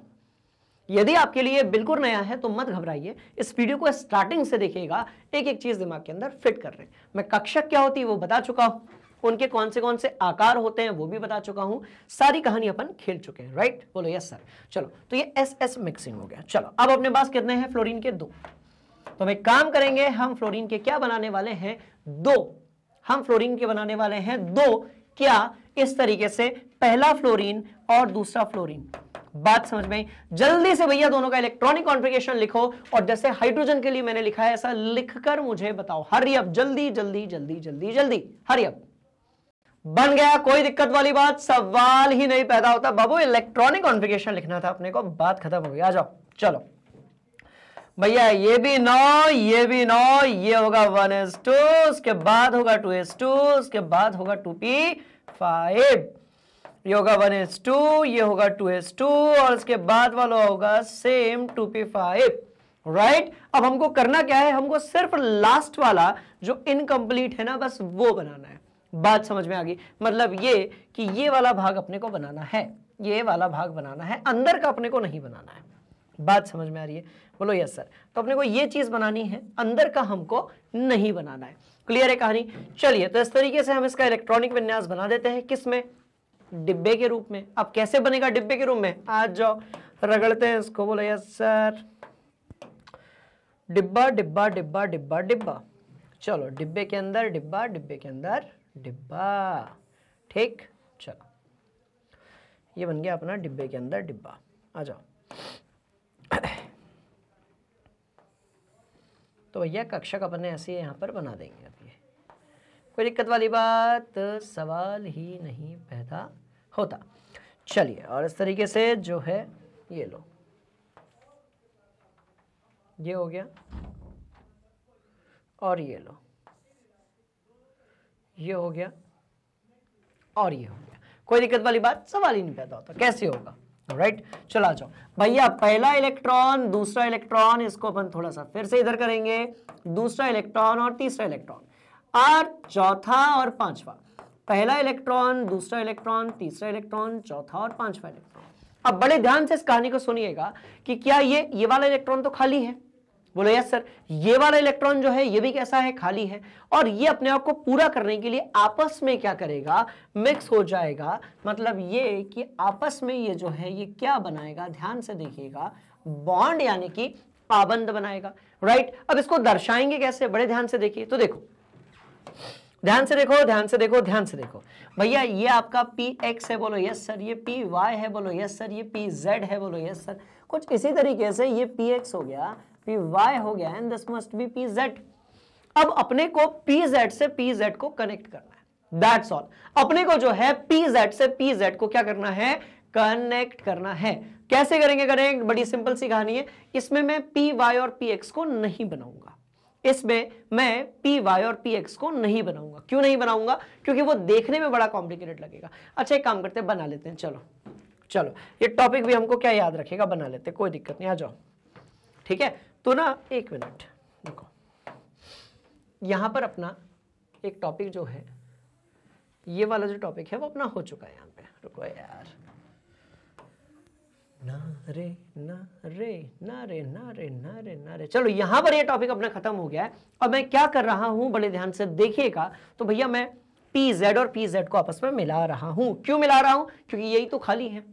यदि आपके लिए बिल्कुल नया है तो मत घबराइए इस वीडियो को स्टार्टिंग से देखिएगा एक एक चीज़ दिमाग के अंदर फिट कर रहे मैं कक्षक क्या होती है वो बता चुका हूं उनके कौन से कौन से आकार होते हैं वो भी बता चुका हूँ सारी कहानी अपन खेल चुके हैं राइट बोलो यस सर चलो तो ये एस एस मिक्सिंग हो गया चलो अब अपने पास कितने हैं फ्लोरीन के दो तो हम एक काम करेंगे हम फ्लोरीन के क्या बनाने वाले हैं दो हम फ्लोरीन के बनाने वाले हैं दो क्या इस तरीके से पहला फ्लोरीन और दूसरा फ्लोरीन बात समझ में जल्दी से भैया दोनों का इलेक्ट्रॉनिक कॉन्फ़िगरेशन लिखो और जैसे हाइड्रोजन के लिए मैंने लिखा है ऐसा लिखकर मुझे बताओ हरी अब जल्दी जल्दी जल्दी जल्दी जल्दी हरी अब बन गया कोई दिक्कत वाली बात सवाल ही नहीं पैदा होता बाबू इलेक्ट्रॉनिक कॉन्फ़िगरेशन लिखना था अपने को बात खत्म हो गई आ जाओ चलो भैया ये भी नौ ये भी नौ ये होगा वन एस टू उसके बाद होगा टू एस टू उसके बाद होगा टू पी फाइव ये होगा वन एस टू ये होगा टू एस टू और इसके बाद वाला होगा same to p five right अब हमको करना क्या है हमको सिर्फ लास्ट वाला जो इनकम्प्लीट है ना बस वो बनाना है बात समझ में आ गई मतलब ये कि ये वाला भाग अपने को बनाना है ये वाला भाग बनाना है अंदर का अपने को नहीं बनाना है बात समझ में आ रही है बोलो यस सर तो अपने को ये चीज़ बनानी है अंदर का हमको नहीं बनाना है क्लियर है कहानी चलिए तो इस तरीके से हम इसका इलेक्ट्रॉनिक विन्यास बना देते हैं किसमें डिब्बे के रूप में अब कैसे बनेगा डिब्बे के रूप में आज जाओ रगड़ते हैं इसको बोले यस सर डिब्बा डिब्बा डिब्बा डिब्बा डिब्बा चलो डिब्बे के अंदर डिब्बा डिब्बे के अंदर डिब्बा ठीक चलो ये बन गया अपना डिब्बे के अंदर डिब्बा आ जाओ तो भैया कक्षक अपने ऐसे यहाँ पर बना देंगे अब ये कोई दिक्कत वाली बात सवाल ही नहीं पैदा होता चलिए और इस तरीके से जो है ये लो ये हो गया और ये लो ये हो गया और ये हो गया कोई दिक्कत वाली बात सवाल ही नहीं पैदा होता कैसे होगा राइट right? चला जाओ भैया पहला इलेक्ट्रॉन दूसरा इलेक्ट्रॉन इसको अपन थोड़ा सा फिर से इधर करेंगे दूसरा इलेक्ट्रॉन और तीसरा इलेक्ट्रॉन और चौथा और पांचवा पहला इलेक्ट्रॉन दूसरा इलेक्ट्रॉन तीसरा इलेक्ट्रॉन चौथा और पांचवा इलेक्ट्रॉन अब बड़े ध्यान से इस कहानी को सुनिएगा कि क्या ये ये वाला इलेक्ट्रॉन तो खाली है बोलो यस सर ये वाला इलेक्ट्रॉन जो है ये भी कैसा है खाली है और ये अपने आप को पूरा करने के लिए आपस में क्या करेगा मिक्स हो जाएगा मतलब ये कि आपस में ये जो है ये क्या बनाएगा ध्यान से देखिएगा बॉन्ड यानी कि पाबंद बनाएगा राइट अब इसको दर्शाएंगे कैसे बड़े ध्यान से देखिए तो देखो ध्यान से देखो ध्यान से देखो ध्यान से देखो भैया ये आपका पी एक्स है बोलो यस सर ये पी वाई है बोलो यस सर ये पी जेड है बोलो यस सर कुछ इसी तरीके से ये पी एक्स हो गया पी वाई हो गया and this must be p z अब अपने को पी जेड से पी जेड को कनेक्ट करना है दैट्स ऑल अपने को जो है पी जेड से पी जेड को क्या करना है कनेक्ट करना है कैसे करेंगे करेंगे बड़ी सिंपल सी कहानी है इसमें मैं पी वाई और पी एक्स को नहीं बनाऊंगा इसमें मैं पी वाई और पी एक्स को नहीं बनाऊंगा क्यों नहीं बनाऊंगा क्योंकि वो देखने में बड़ा कॉम्प्लिकेटेड लगेगा अच्छा एक काम करते हैं बना लेते हैं चलो चलो ये टॉपिक भी हमको क्या याद रखेगा बना लेते हैं कोई दिक्कत नहीं आ जाओ ठीक है तो ना एक मिनट देखो यहां पर अपना एक टॉपिक जो है ये वाला जो टॉपिक है वो अपना हो चुका है यहाँ पे रुको यार ना ना ना रे रे रे ना रे ना रे ना रे चलो यहां पर ये टॉपिक अपना खत्म हो गया है अब मैं क्या कर रहा हूं बड़े ध्यान से देखिएगा तो भैया मैं पी जेड और पी जेड को आपस में मिला रहा हूं क्यों मिला रहा हूं क्योंकि यही तो खाली है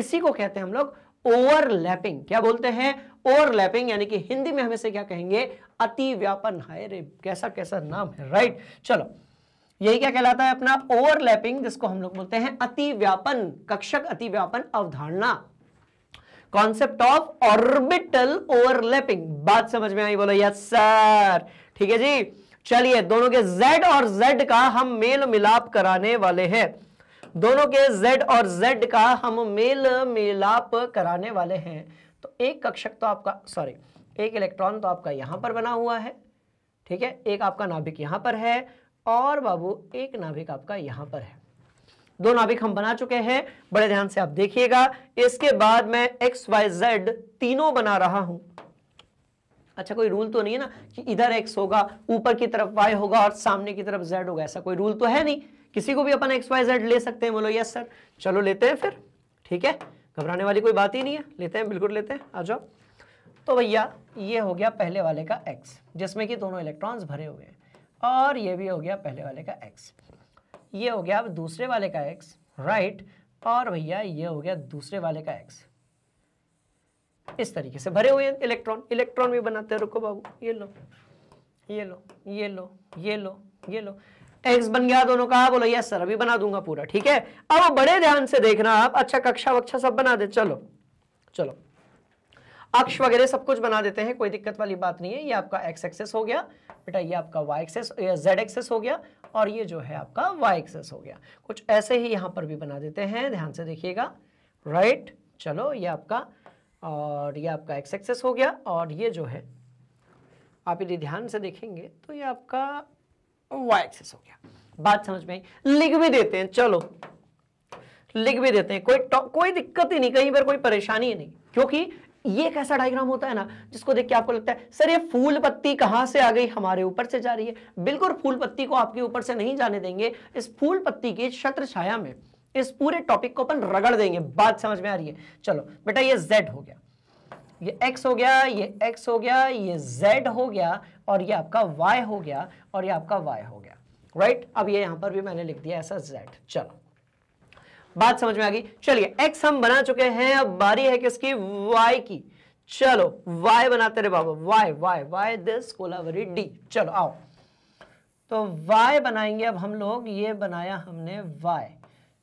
इसी को कहते हैं हम लोग ओवरलैपिंग क्या बोलते हैं ओवरलैपिंग यानी कि हिंदी में हम इसे क्या कहेंगे अति व्यापन हाय रे कैसा कैसा नाम है राइट चलो यही क्या कहलाता है अपना ओवरलैपिंग जिसको हम लोग बोलते हैं अति व्यापन कक्षक अति व्यापन अवधारणा कॉन्सेप्ट ऑफ ऑर्बिटल ओवरलैपिंग बात समझ में आई बोलो यस सर ठीक है जी चलिए दोनों के z और z का हम मेल मिलाप कराने वाले हैं दोनों के z और z का हम मेल मिलाप कराने वाले हैं तो एक कक्षक तो आपका सॉरी एक इलेक्ट्रॉन तो आपका यहां पर बना हुआ है ठीक है एक आपका नाभिक यहां पर है और बाबू एक नाभिक आपका यहां पर है दो नाभिक हम बना चुके हैं बड़े ध्यान से आप देखिएगा इसके बाद मैं एक्स वाई जेड तीनों बना रहा हूं अच्छा कोई रूल तो नहीं है ना कि इधर एक्स होगा ऊपर की तरफ वाई होगा और सामने की तरफ जेड होगा ऐसा कोई रूल तो है नहीं किसी को भी अपन एक्स वाई जेड ले सकते हैं बोलो यस सर चलो लेते हैं फिर ठीक है घबराने वाली कोई बात ही नहीं है लेते हैं बिल्कुल लेते हैं आ जाओ तो भैया ये हो गया पहले वाले का एक्स जिसमें कि दोनों इलेक्ट्रॉन्स भरे हुए हैं और ये भी हो गया पहले वाले का एक्स ये हो गया अब दूसरे वाले का एक्स राइट और भैया ये हो गया दूसरे वाले का एक्स इस तरीके से भरे हुए हैं इलेक्ट्रॉन इलेक्ट्रॉन भी बनाते हैं रुको बाबू ये लो ये लो ये लो ये लो ये लो एक्स बन गया दोनों का बोलो यस सर अभी बना दूंगा पूरा ठीक है अब बड़े ध्यान से देखना आप अच्छा कक्षा वक्षा सब बना दे चलो चलो अक्ष वगैरह सब कुछ बना देते हैं कोई दिक्कत वाली बात नहीं है ये आपका एक्स एक्सेस हो गया बेटा ये आपका वाई एक्सेस जेड एक्सेस हो गया और ये जो है आपका वाई एक्सेस हो गया कुछ ऐसे ही यहाँ पर भी बना देते हैं ध्यान से देखिएगा राइट चलो ये आपका और ये आपका एक्स एक्सेस हो गया और ये जो है आप यदि ध्यान से देखेंगे तो ये आपका वाई एक्सेस हो गया बात समझ में आई लिख भी देते हैं चलो लिख भी देते हैं कोई कोई दिक्कत ही नहीं कहीं पर कोई परेशानी ही नहीं क्योंकि ये एक ऐसा डायग्राम होता है ना जिसको देख के आपको लगता है सर ये फूल पत्ती कहां से आ गई हमारे ऊपर से जा रही है बिल्कुल फूल पत्ती को आपके ऊपर से नहीं जाने देंगे इस फूल पत्ती की छत्र छाया में इस पूरे टॉपिक को अपन रगड़ देंगे बात समझ में आ रही है चलो बेटा ये जेड हो गया ये एक्स हो गया ये एक्स हो गया ये जेड हो गया और ये आपका वाई हो गया और ये आपका वाई हो गया राइट अब ये यहां पर भी मैंने लिख दिया ऐसा जेड चलो बात समझ में आ गई चलिए एक्स हम बना चुके हैं अब बारी है किसकी वाई की चलो वाई बनाते रहे बाबा y y y this Kolaveri डी चलो आओ तो वाई बनाएंगे अब हम लोग ये बनाया हमने वाई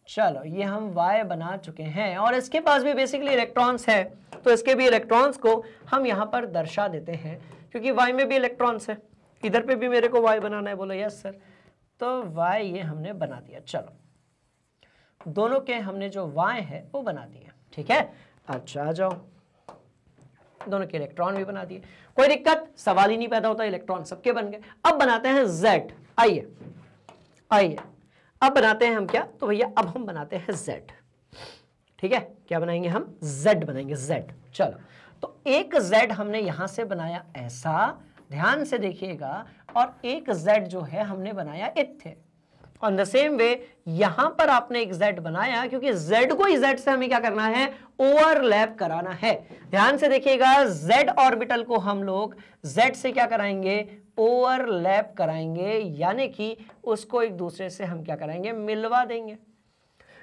चलो ये हम वाई बना चुके हैं और इसके पास भी बेसिकली इलेक्ट्रॉन्स है तो इसके भी इलेक्ट्रॉन्स को हम यहाँ पर दर्शा देते हैं क्योंकि वाई में भी इलेक्ट्रॉन्स है इधर पे भी मेरे को वाई बनाना है बोलो यस सर तो वाई ये हमने बना दिया चलो दोनों के हमने जो वाय है वो बना दिए ठीक है अच्छा आ जाओ दोनों के इलेक्ट्रॉन भी बना दिए कोई दिक्कत सवाल ही नहीं पैदा होता इलेक्ट्रॉन सबके बन गए अब बनाते हैं जेड आइए आइए अब बनाते हैं हम क्या तो भैया अब हम बनाते हैं जेड ठीक है क्या बनाएंगे हम जेड बनाएंगे जेड चलो तो एक जेड हमने यहां से बनाया ऐसा ध्यान से देखिएगा और एक जेड जो है हमने बनाया इथे ऑन द सेम वे यहां पर आपने एक जेड बनाया क्योंकि जेड को जेड से हमें क्या करना है ओवरलैप कराना है ध्यान से देखिएगा जेड ऑर्बिटल को हम लोग जेड से क्या कराएंगे ओवरलैप कराएंगे यानी कि उसको एक दूसरे से हम क्या कराएंगे मिलवा देंगे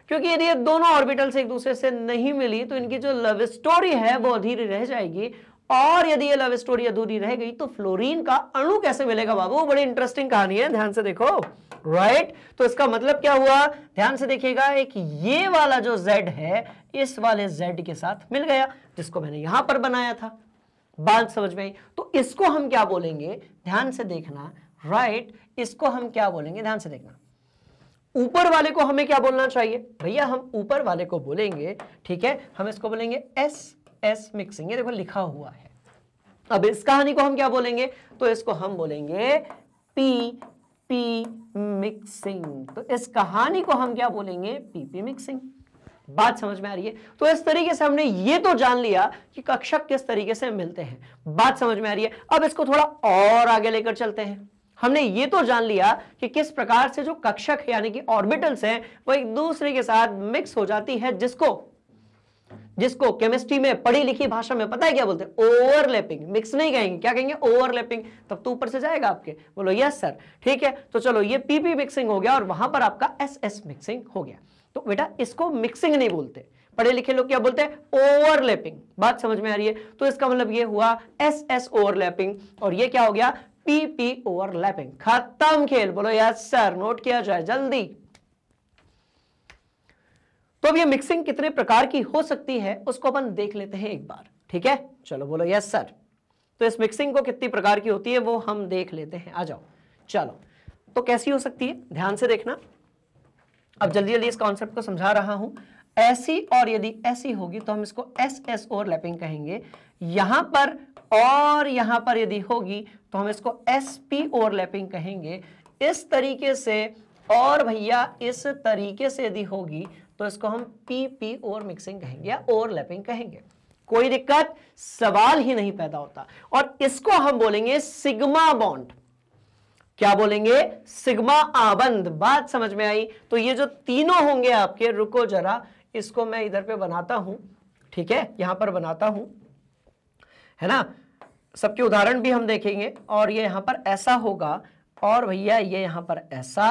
क्योंकि यदि ये दोनों ऑर्बिटल्स एक दूसरे से नहीं मिली तो इनकी जो लव स्टोरी है वो अधीर रह जाएगी और यदि ये लव स्टोरी अधूरी रह गई तो फ्लोरीन का अणु कैसे मिलेगा बाबू बड़ी इंटरेस्टिंग कहानी है ध्यान से देखो राइट right? तो इसका मतलब क्या हुआ ध्यान से देखिएगा एक ये वाला जो Z है इस वाले Z के साथ मिल गया जिसको मैंने यहां पर बनाया था बात समझ में आई तो इसको हम क्या बोलेंगे ध्यान से देखना राइट right? इसको हम क्या बोलेंगे ध्यान से देखना ऊपर वाले को हमें क्या बोलना चाहिए भैया हम ऊपर वाले को बोलेंगे ठीक है हम इसको बोलेंगे एस एस मिक्सिंग ये देखो लिखा हुआ है अब इस कहानी को हम क्या बोलेंगे तो इसको हम बोलेंगे पी पी मिक्सिंग तो इस कहानी को हम क्या बोलेंगे पी पी मिक्सिंग बात समझ में आ रही है तो इस तरीके से हमने ये तो जान लिया कि कक्षक किस तरीके से मिलते हैं बात समझ में आ रही है अब इसको थोड़ा और आगे लेकर चलते हैं हमने ये तो जान लिया कि किस प्रकार से जो कक्षक यानी कि ऑर्बिटल्स हैं वो एक दूसरे के साथ मिक्स हो जाती है जिसको जिसको केमिस्ट्री में पढ़ी लिखी भाषा में पता है क्या बोलते हैं ओवरलैपिंग मिक्स नहीं कहेंगे क्या कहेंगे ओवरलैपिंग तब तो ऊपर से जाएगा आपके बोलो यस सर ठीक है तो चलो ये पीपी मिक्सिंग हो गया और वहां पर आपका एस एस मिक्सिंग हो गया तो बेटा इसको मिक्सिंग नहीं बोलते पढ़े लिखे लोग क्या बोलते हैं ओवरलैपिंग बात समझ में आ रही है तो इसका मतलब ये हुआ एस एस ओवरलैपिंग और ये क्या हो गया पीपी ओवरलैपिंग खत्म खेल बोलो यस सर नोट किया जाए जल्दी तो अब ये मिक्सिंग कितने प्रकार की हो सकती है उसको अपन देख लेते हैं एक बार ठीक है चलो बोलो यस सर तो इस मिक्सिंग को कितनी प्रकार की होती है वो हम देख लेते हैं आ जाओ चलो तो कैसी हो सकती है ध्यान से देखना अब जल्दी जल्दी इस कॉन्सेप्ट को समझा रहा हूं ऐसी और यदि ऐसी होगी तो हम इसको एस एस ओवरलैपिंग कहेंगे यहां पर और यहां पर यदि होगी तो हम इसको एस पी ओवरलैपिंग कहेंगे इस तरीके से और भैया इस तरीके से यदि होगी तो इसको हम पी पी ओवर मिक्सिंग कहेंगे या ओवरलैपिंग कहेंगे कोई दिक्कत सवाल ही नहीं पैदा होता और इसको हम बोलेंगे सिग्मा बॉन्ड क्या बोलेंगे सिग्मा आबंद बात समझ में आई तो ये जो तीनों होंगे आपके रुको जरा इसको मैं इधर पे बनाता हूं ठीक है यहां पर बनाता हूं है ना सबके उदाहरण भी हम देखेंगे और ये यहां पर ऐसा होगा और भैया ये यहां पर ऐसा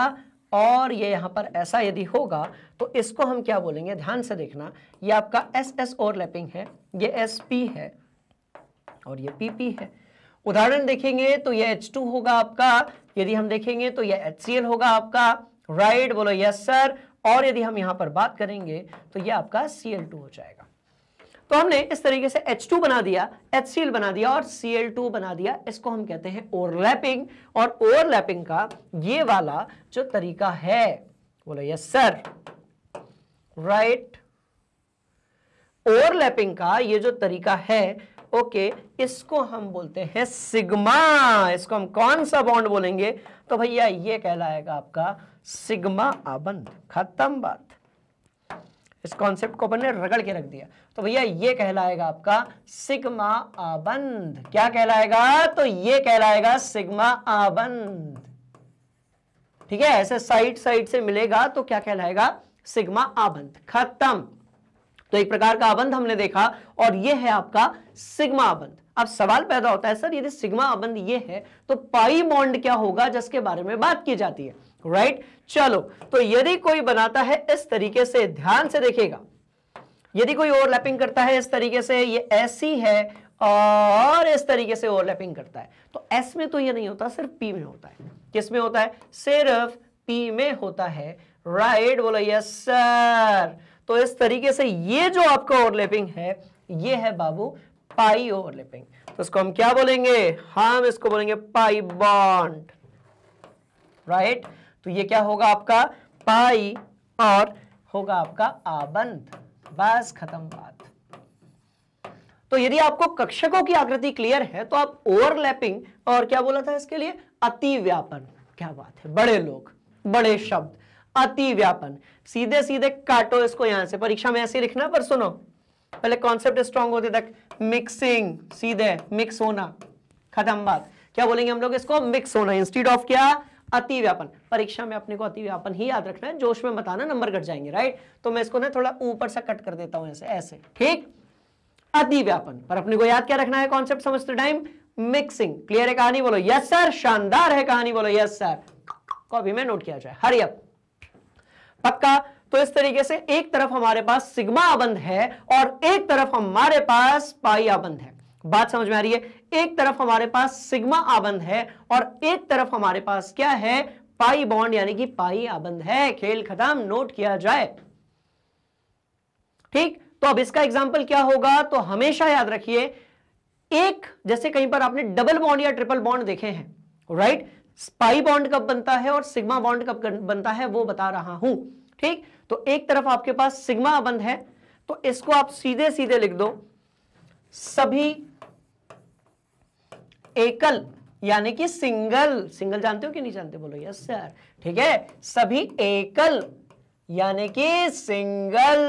और ये यहाँ पर ऐसा यदि होगा तो इसको हम क्या बोलेंगे ध्यान से देखना ये आपका एस एस ओवरलैपिंग है ये एस पी है और ये पी पी है उदाहरण देखेंगे तो ये एच टू होगा आपका यदि हम देखेंगे तो ये एच सी एल होगा आपका राइट बोलो यस सर और यदि हम यहाँ पर बात करेंगे तो ये आपका सी एल टू हो जाएगा तो हमने इस तरीके से H2 बना दिया HCl बना दिया और Cl2 बना दिया इसको हम कहते हैं ओवरलैपिंग और ओवरलैपिंग का ये वाला जो तरीका है बोलो यस सर राइट ओवरलैपिंग का ये जो तरीका है ओके okay, इसको हम बोलते हैं सिग्मा इसको हम कौन सा बॉन्ड बोलेंगे तो भैया ये कहलाएगा आपका सिग्मा आबंध खत्म बात इस कॉन्सेप्ट को अपन ने रगड़ के रख दिया तो भैया ये कहलाएगा आपका सिग्मा आबंध क्या कहलाएगा तो ये कहलाएगा सिग्मा आबंध ठीक है ऐसे साइड साइड से मिलेगा तो क्या कहलाएगा सिग्मा आबंध खत्म तो एक प्रकार का आबंध हमने देखा और ये है आपका सिग्मा आबंध अब सवाल पैदा होता है सर यदि सिग्मा आबंध ये है तो पाई बॉन्ड क्या होगा जिसके बारे में बात की जाती है राइट right? चलो तो यदि कोई बनाता है इस तरीके से ध्यान से देखेगा यदि कोई ओवरलैपिंग करता है इस तरीके से ये ऐसी है और इस तरीके से ओवरलैपिंग करता है तो एस में तो ये नहीं होता सिर्फ पी में होता है किस में होता है सिर्फ पी में होता है राइट right? बोलो यस सर तो इस तरीके से ये जो आपका ओवरलैपिंग है ये है बाबू पाई ओवरलैपिंग तो इसको हम क्या बोलेंगे हम इसको बोलेंगे पाई बॉन्ड राइट right? तो ये क्या होगा आपका पाई और होगा आपका आबंध बस खत्म बात तो यदि आपको कक्षकों की आकृति क्लियर है तो आप ओवरलैपिंग और क्या बोला था इसके लिए अति व्यापन क्या बात है बड़े लोग बड़े शब्द अति व्यापन सीधे सीधे काटो इसको यहां से परीक्षा में ऐसे लिखना पर सुनो पहले कॉन्सेप्ट स्ट्रांग होते तक मिक्सिंग सीधे मिक्स होना खत्म बात क्या बोलेंगे हम लोग इसको मिक्स होना इंस्टीट्यूट ऑफ क्या अति व्यापन परीक्षा में अपने को अति व्यापन ही याद रखना है जोश में बताना नंबर घट जाएंगे राइट तो मैं इसको ना थोड़ा ऊपर से कट कर देता हूं ऐसे ऐसे ठीक अति व्यापन पर अपने को याद क्या रखना है कॉन्सेप्ट समझते टाइम मिक्सिंग क्लियर है कहानी बोलो यस सर शानदार है कहानी बोलो यस सर कॉपी में नोट किया जाए हरियप पक्का तो इस तरीके से एक तरफ हमारे पास सिग्मा आबंध है और एक तरफ हमारे पास पाई आबंध है बात समझ में आ रही है एक तरफ हमारे पास सिग्मा आबंध है और एक तरफ हमारे पास क्या है पाई बॉन्ड यानी कि पाई आबंध है खेल खत्म नोट किया जाए ठीक तो अब इसका एग्जाम्पल क्या होगा तो हमेशा याद रखिए एक जैसे कहीं पर आपने डबल बॉन्ड या ट्रिपल बॉन्ड देखे हैं राइट स्पाई बॉन्ड कब बनता है और सिग्मा बॉन्ड कब बनता है वो बता रहा हूं ठीक तो एक तरफ आपके पास सिग्मा बंद है तो इसको आप सीधे सीधे लिख दो सभी एकल यानी कि सिंगल सिंगल जानते हो कि नहीं जानते बोलो यस सर ठीक है सभी एकल यानी कि सिंगल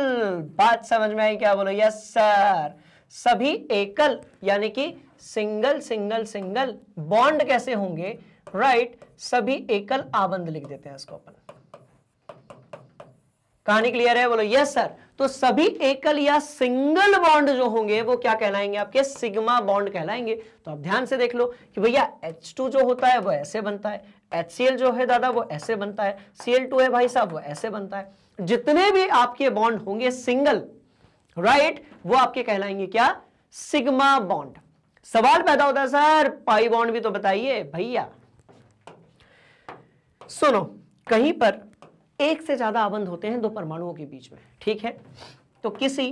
बात समझ में आई क्या बोलो यस सर सभी एकल यानी कि सिंगल सिंगल सिंगल बॉन्ड कैसे होंगे राइट right, सभी एकल आबंद लिख देते हैं इसको अपन कहानी क्लियर है बोलो यस सर तो सभी एकल या सिंगल बॉन्ड जो होंगे वो क्या कहलाएंगे आपके सिग्मा बॉन्ड कहलाएंगे तो आप ध्यान से देख लो कि भैया टू जो होता है वो ऐसे बनता है एल जो है दादा वो ऐसे बनता है टू है भाई साहब वो ऐसे बनता है जितने भी आपके बॉन्ड होंगे सिंगल राइट वो आपके कहलाएंगे क्या सिग्मा बॉन्ड सवाल पैदा होता है सर पाई बॉन्ड भी तो बताइए भैया सुनो कहीं पर एक से ज्यादा आबंध होते हैं दो परमाणुओं के बीच में ठीक है तो किसी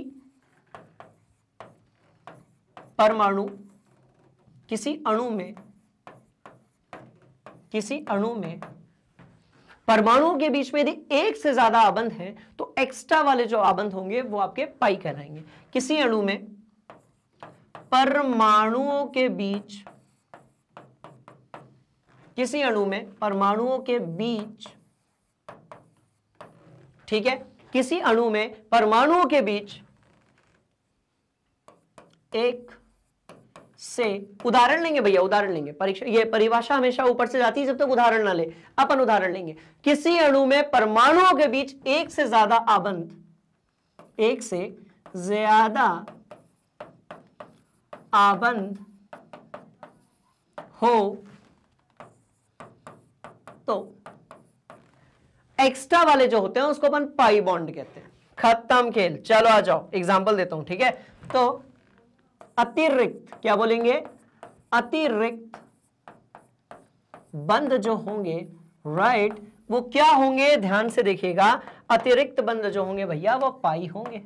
परमाणु किसी अणु में किसी अणु में परमाणुओं के बीच में यदि एक से ज्यादा आबंध है तो एक्स्ट्रा वाले जो आबंध होंगे वो आपके पाई कहलाएंगे किसी अणु में परमाणुओं के बीच किसी अणु में परमाणुओं के बीच ठीक है किसी अणु में परमाणुओं के बीच एक से उदाहरण लेंगे भैया उदाहरण लेंगे परीक्षा ये परिभाषा हमेशा ऊपर से जाती है जब तक तो उदाहरण ना ले अपन उदाहरण लेंगे किसी अणु में परमाणुओं के बीच एक से ज्यादा आबंध एक से ज्यादा आबंध हो तो एक्स्ट्रा वाले जो होते हैं उसको अपन पाई बॉन्ड कहते हैं खत्म खेल चलो आ जाओ एग्जाम्पल देता हूं ठीक है तो अतिरिक्त क्या बोलेंगे अतिरिक्त बंद जो होंगे राइट वो क्या होंगे ध्यान से देखिएगा अतिरिक्त बंद जो होंगे भैया वो पाई होंगे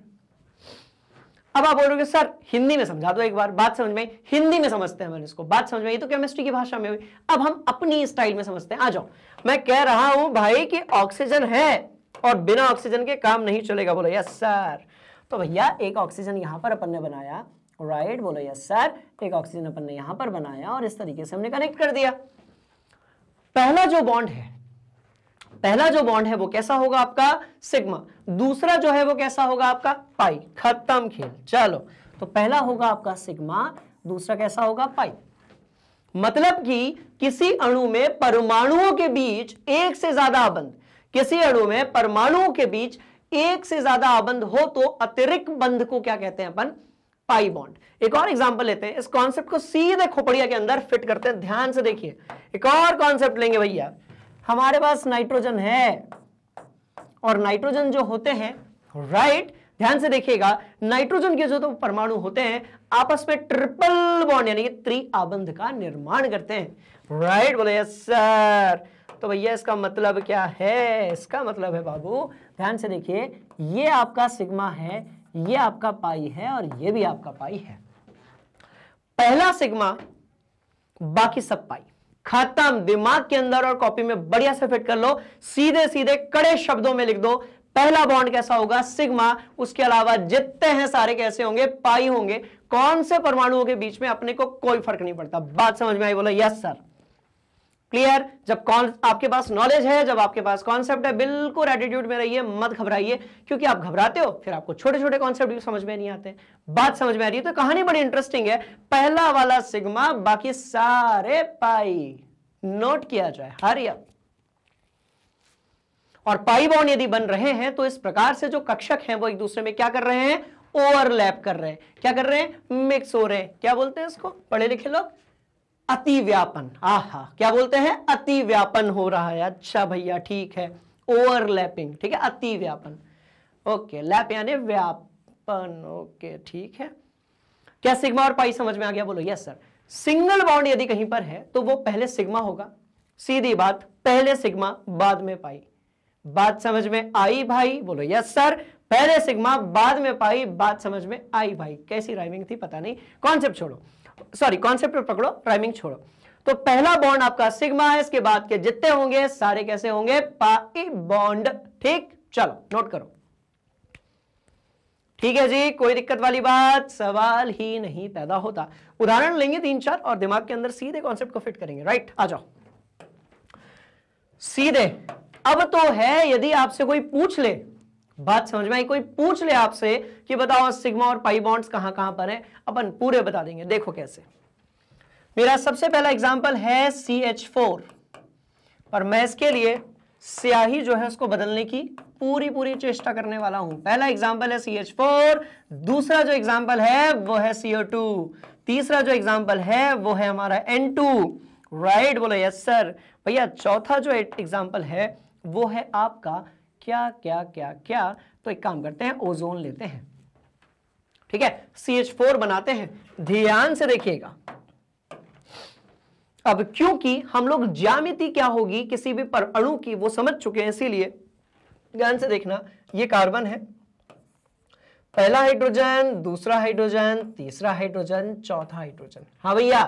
अब आप बोलोगे सर हिंदी में समझा दो एक बार बात समझ में हिंदी में समझते हैं मैंने इसको बात समझ में तो केमिस्ट्री की भाषा में हुई अब हम अपनी स्टाइल में समझते हैं आ जाओ मैं कह रहा हूं भाई कि ऑक्सीजन है और बिना ऑक्सीजन के काम नहीं चलेगा बोलो यस सर तो भैया एक ऑक्सीजन यहां पर अपन ने बनाया राइट right, बोलो यस सर एक ऑक्सीजन अपन ने यहां पर बनाया और इस तरीके से हमने कनेक्ट कर दिया पहला जो बॉन्ड है पहला जो बॉन्ड है वो कैसा होगा आपका सिग्मा दूसरा जो है वो कैसा होगा आपका पाई खत्म खेल चलो तो पहला होगा आपका सिग्मा दूसरा कैसा होगा पाई मतलब कि किसी अणु में परमाणुओं के बीच एक से ज्यादा आबंध किसी अणु में परमाणुओं के बीच एक से ज्यादा आबंध हो तो अतिरिक्त बंध को क्या कहते हैं अपन पाई बॉन्ड एक और एग्जांपल लेते हैं इस कॉन्सेप्ट को सीधे खोपड़िया के अंदर फिट करते हैं ध्यान से देखिए एक और कॉन्सेप्ट लेंगे भैया हमारे पास नाइट्रोजन है और नाइट्रोजन जो होते हैं राइट right, ध्यान से देखिएगा नाइट्रोजन के जो तो परमाणु होते हैं आपस में ट्रिपल बॉन्ड यानी कि आबंध का निर्माण करते हैं राइट बोले यस सर तो भैया इसका मतलब क्या है इसका मतलब है बाबू ध्यान से देखिए ये आपका सिग्मा है ये आपका पाई है और ये भी आपका पाई है पहला सिग्मा बाकी सब पाई खत्म दिमाग के अंदर और कॉपी में बढ़िया से फिट कर लो सीधे सीधे कड़े शब्दों में लिख दो पहला बॉन्ड कैसा होगा सिग्मा उसके अलावा जितने हैं सारे कैसे होंगे पाई होंगे कौन से परमाणुओं के बीच में अपने को कोई फर्क नहीं पड़ता बात समझ में आई बोला यस सर क्लियर जब कौन आपके पास नॉलेज है जब आपके पास कॉन्सेप्ट है बिल्कुल एटीट्यूड में रहिए मत घबराइए क्योंकि आप घबराते हो फिर आपको छोटे छोटे कॉन्सेप्ट भी समझ में नहीं आते बात समझ में आ रही है तो कहानी बड़ी इंटरेस्टिंग है पहला वाला सिग्मा बाकी सारे पाई नोट किया जाए हरिया और पाई बाउंड यदि बन रहे हैं तो इस प्रकार से जो कक्षक हैं वो एक दूसरे में क्या कर रहे हैं ओवरलैप कर रहे हैं क्या कर रहे हैं मिक्स हो रहे हैं क्या बोलते हैं इसको पढ़े लिखे लोग अतिव्यापन आहा क्या बोलते हैं अतिव्यापन हो रहा है अच्छा भैया ठीक है ओवरलैपिंग ठीक है अतिव्यापन ओके लैप यानी व्यापन ओके ठीक है क्या सिग्मा और पाई समझ में आ गया बोलो यस सर सिंगल बाउंड यदि कहीं पर है तो वो पहले सिग्मा होगा सीधी बात पहले सिग्मा बाद में पाई बात समझ में आई भाई बोलो यस सर पहले सिग्मा बाद में पाई बात समझ में आई भाई कैसी राइमिंग थी पता नहीं कॉन्सेप्ट छोड़ो सॉरी कॉन्सेप्ट पकड़ो राइमिंग छोड़ो तो पहला बॉन्ड आपका सिग्मा है इसके बाद के जितने होंगे सारे कैसे होंगे पाई बॉन्ड ठीक चलो नोट करो ठीक है जी कोई दिक्कत वाली बात सवाल ही नहीं पैदा होता उदाहरण लेंगे तीन चार और दिमाग के अंदर सीधे कॉन्सेप्ट को फिट करेंगे राइट आ जाओ सीधे अब तो है यदि आपसे कोई पूछ ले बात समझ में आई कोई पूछ ले आपसे कि बताओ सिग्मा और पाई बॉन्ड्स कहां कहां पर है अपन पूरे बता देंगे देखो कैसे मेरा सबसे पहला एग्जाम्पल है सी एच फोर और मैं इसके लिए स्याही जो है उसको बदलने की पूरी पूरी चेष्टा करने वाला हूं पहला एग्जाम्पल है सी एच फोर दूसरा जो एग्जाम्पल है वो है सीओ टू तीसरा जो एग्जाम्पल है वो है हमारा एन टू राइट बोलो यस सर भैया चौथा जो एग्जाम्पल है वो है आपका क्या क्या क्या क्या तो एक काम करते हैं ओजोन लेते हैं ठीक है सी एच फोर बनाते हैं ध्यान से देखिएगा अब क्योंकि हम लोग ज्यामिति क्या होगी किसी भी पर अणु की वो समझ चुके हैं इसीलिए ध्यान से देखना ये कार्बन है पहला हाइड्रोजन दूसरा हाइड्रोजन तीसरा हाइड्रोजन चौथा हाइड्रोजन हाँ भैया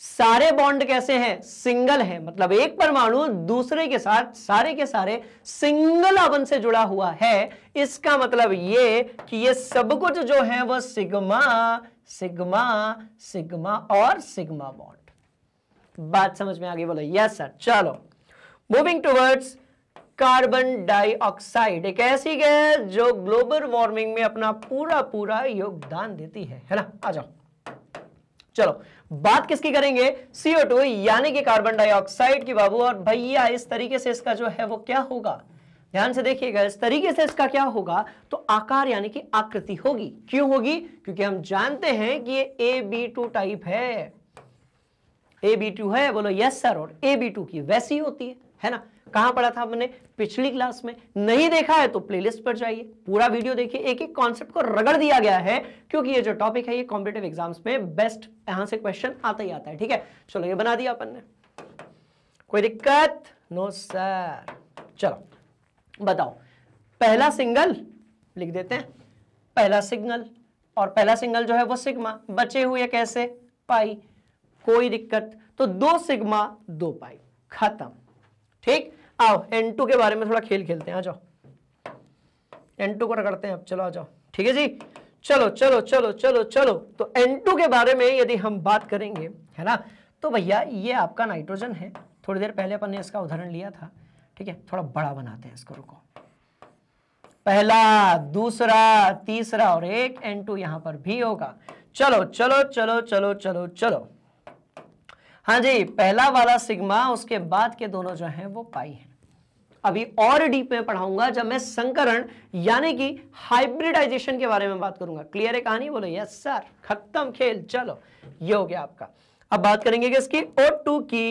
सारे बॉन्ड कैसे हैं सिंगल है मतलब एक परमाणु दूसरे के साथ सारे के सारे सिंगल अवन से जुड़ा हुआ है इसका मतलब ये कि ये सब कुछ जो है वह सिग्मा सिग्मा सिग्मा और सिग्मा बॉन्ड बात समझ में आगे बोलो यस सर चलो मूविंग टूवर्ड्स कार्बन डाइऑक्साइड एक ऐसी गैस जो ग्लोबल वार्मिंग में अपना पूरा पूरा योगदान देती है है ना आ जाओ चलो बात किसकी करेंगे CO2 यानी कि कार्बन डाइऑक्साइड की बाबू और भैया इस तरीके से इसका जो है वो क्या होगा ध्यान से देखिएगा इस तरीके से इसका क्या होगा तो आकार यानी कि आकृति होगी क्यों होगी क्योंकि हम जानते हैं कि ये ए बी टू टाइप है ए बी टू है बोलो यस सर और ए बी टू की वैसी होती है है ना कहां पढ़ा था हमने पिछली क्लास में नहीं देखा है तो प्लेलिस्ट पर जाइए पूरा वीडियो देखिए एक एक कॉन्सेप्ट को रगड़ दिया गया है क्योंकि ये जो टॉपिक है ये कॉम्पिटेटिव एग्जाम्स में बेस्ट यहां से क्वेश्चन आता ही आता है ठीक है चलो ये बना दिया अपन ने कोई दिक्कत नो सर चलो बताओ पहला सिंगल लिख देते हैं पहला सिग्नल और पहला सिंगल जो है वो सिग्मा बचे हुए कैसे पाई कोई दिक्कत तो दो सिग्मा दो पाई खत्म ठीक आओ एन के बारे में थोड़ा खेल खेलते हैं आ जाओ एन को रगड़ते हैं अब चलो आ जाओ ठीक है जी चलो चलो चलो चलो चलो तो एन के बारे में यदि हम बात करेंगे है ना तो भैया ये आपका नाइट्रोजन है थोड़ी देर पहले अपन ने इसका उदाहरण लिया था ठीक है थोड़ा बड़ा बनाते हैं इसको रुको पहला दूसरा तीसरा और एक एन टू यहां पर भी होगा चलो चलो चलो चलो चलो चलो हाँ जी पहला वाला सिग्मा उसके बाद के दोनों जो हैं वो पाई है अभी और डीप में पढ़ाऊंगा जब मैं संकरण यानी कि हाइब्रिडाइजेशन के बारे में बात करूंगा क्लियर है कहानी बोलो यस सर खत्म खेल चलो ये हो गया आपका अब बात करेंगे किसकी ओ टू की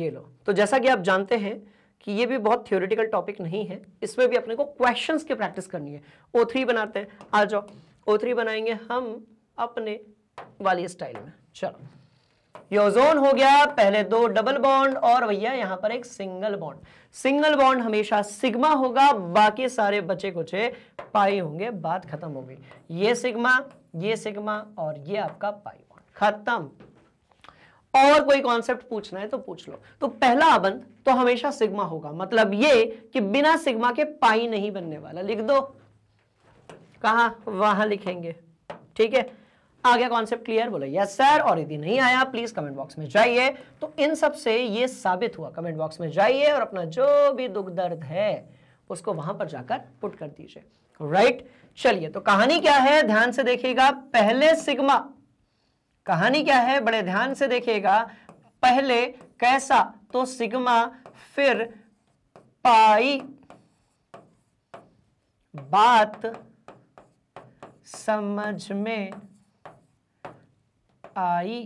ये लो तो जैसा कि आप जानते हैं कि ये भी बहुत थियोरिटिकल टॉपिक नहीं है इसमें भी अपने को क्वेश्चंस की प्रैक्टिस करनी है ओ थ्री बनाते हैं आ जाओ ओ थ्री बनाएंगे हम अपने वाली स्टाइल में चलो ये ओजोन हो गया पहले दो डबल बॉन्ड और भैया यहां पर एक सिंगल बॉन्ड सिंगल बॉन्ड हमेशा सिग्मा होगा बाकी सारे बचे कुचे पाई होंगे बात खत्म हो गई ये सिग्मा ये सिग्मा और ये आपका पाई बॉन्ड खत्म और कोई कॉन्सेप्ट पूछना है तो पूछ लो तो पहला आबंध तो हमेशा सिग्मा होगा मतलब ये कि बिना सिग्मा के पाई नहीं बनने वाला लिख दो कहा वहां लिखेंगे ठीक है आ गया कॉन्सेप्ट क्लियर बोलो यस सर और यदि नहीं आया प्लीज कमेंट बॉक्स में जाइए तो इन सब से ये साबित हुआ कमेंट बॉक्स में जाइए और अपना जो भी दुख दर्द है उसको वहां पर जाकर पुट कर दीजिए राइट right? चलिए तो कहानी क्या है ध्यान से देखिएगा पहले सिग्मा कहानी क्या है बड़े ध्यान से देखिएगा पहले कैसा तो सिग्मा फिर पाई बात समझ में आई